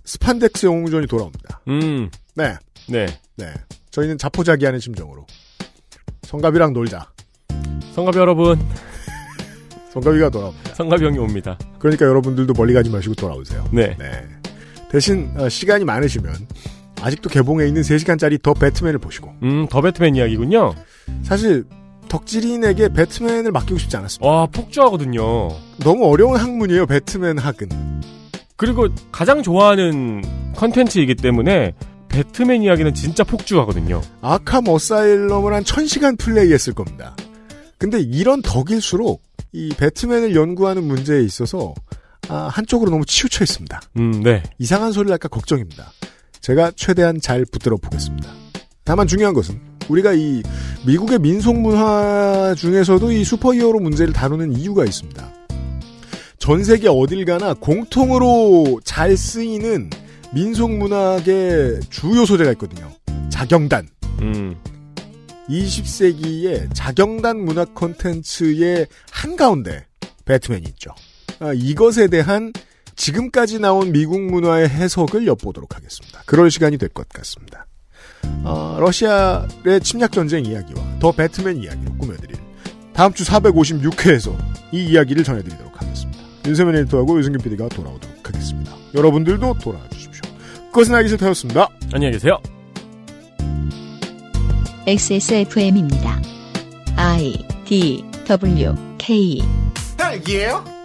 스판덱스 영웅전이 돌아옵니다. 음. 네. 네. 네. 저희는 자포자기하는 심정으로 성갑이랑 놀자. 성갑 여러분. 성가이가 돌아옵니다. 성가병이 옵니다. 그러니까 여러분들도 멀리 가지 마시고 돌아오세요. 네. 네. 대신 어, 시간이 많으시면 아직도 개봉해 있는 3시간짜리 더 배트맨을 보시고. 음, 더 배트맨 이야기군요. 사실 덕질인에게 배트맨을 맡기고 싶지 않았습니다. 와, 폭주하거든요. 너무 어려운 학문이에요, 배트맨 학은. 그리고 가장 좋아하는 컨텐츠이기 때문에 배트맨 이야기는 진짜 폭주하거든요. 아캄 어사일럼을 한 1000시간 플레이했을 겁니다. 근데 이런 덕일수록 이 배트맨을 연구하는 문제에 있어서 아, 한쪽으로 너무 치우쳐 있습니다. 음, 네. 이상한 소리를 할까 걱정입니다. 제가 최대한 잘 붙들어 보겠습니다. 다만 중요한 것은 우리가 이 미국의 민속 문화 중에서도 이 슈퍼히어로 문제를 다루는 이유가 있습니다. 전 세계 어딜 가나 공통으로 잘 쓰이는 민속 문학의 주요 소재가 있거든요. 자경단. 음. 20세기의 자경단 문화 콘텐츠의 한가운데 배트맨이 있죠. 아, 이것에 대한 지금까지 나온 미국 문화의 해석을 엿보도록 하겠습니다. 그럴 시간이 될 것 같습니다. 어, 러시아의 침략 전쟁 이야기와 더 배트맨 이야기로 꾸며드릴 다음 주 456회에서 이 이야기를 전해드리도록 하겠습니다. 윤세민 에디터하고 유승균 PD가 돌아오도록 하겠습니다. 여러분들도 돌아와 주십시오. 그것은 알기 싫다였습니다. 안녕히 계세요. XSFM입니다. I D W K 딸기예요?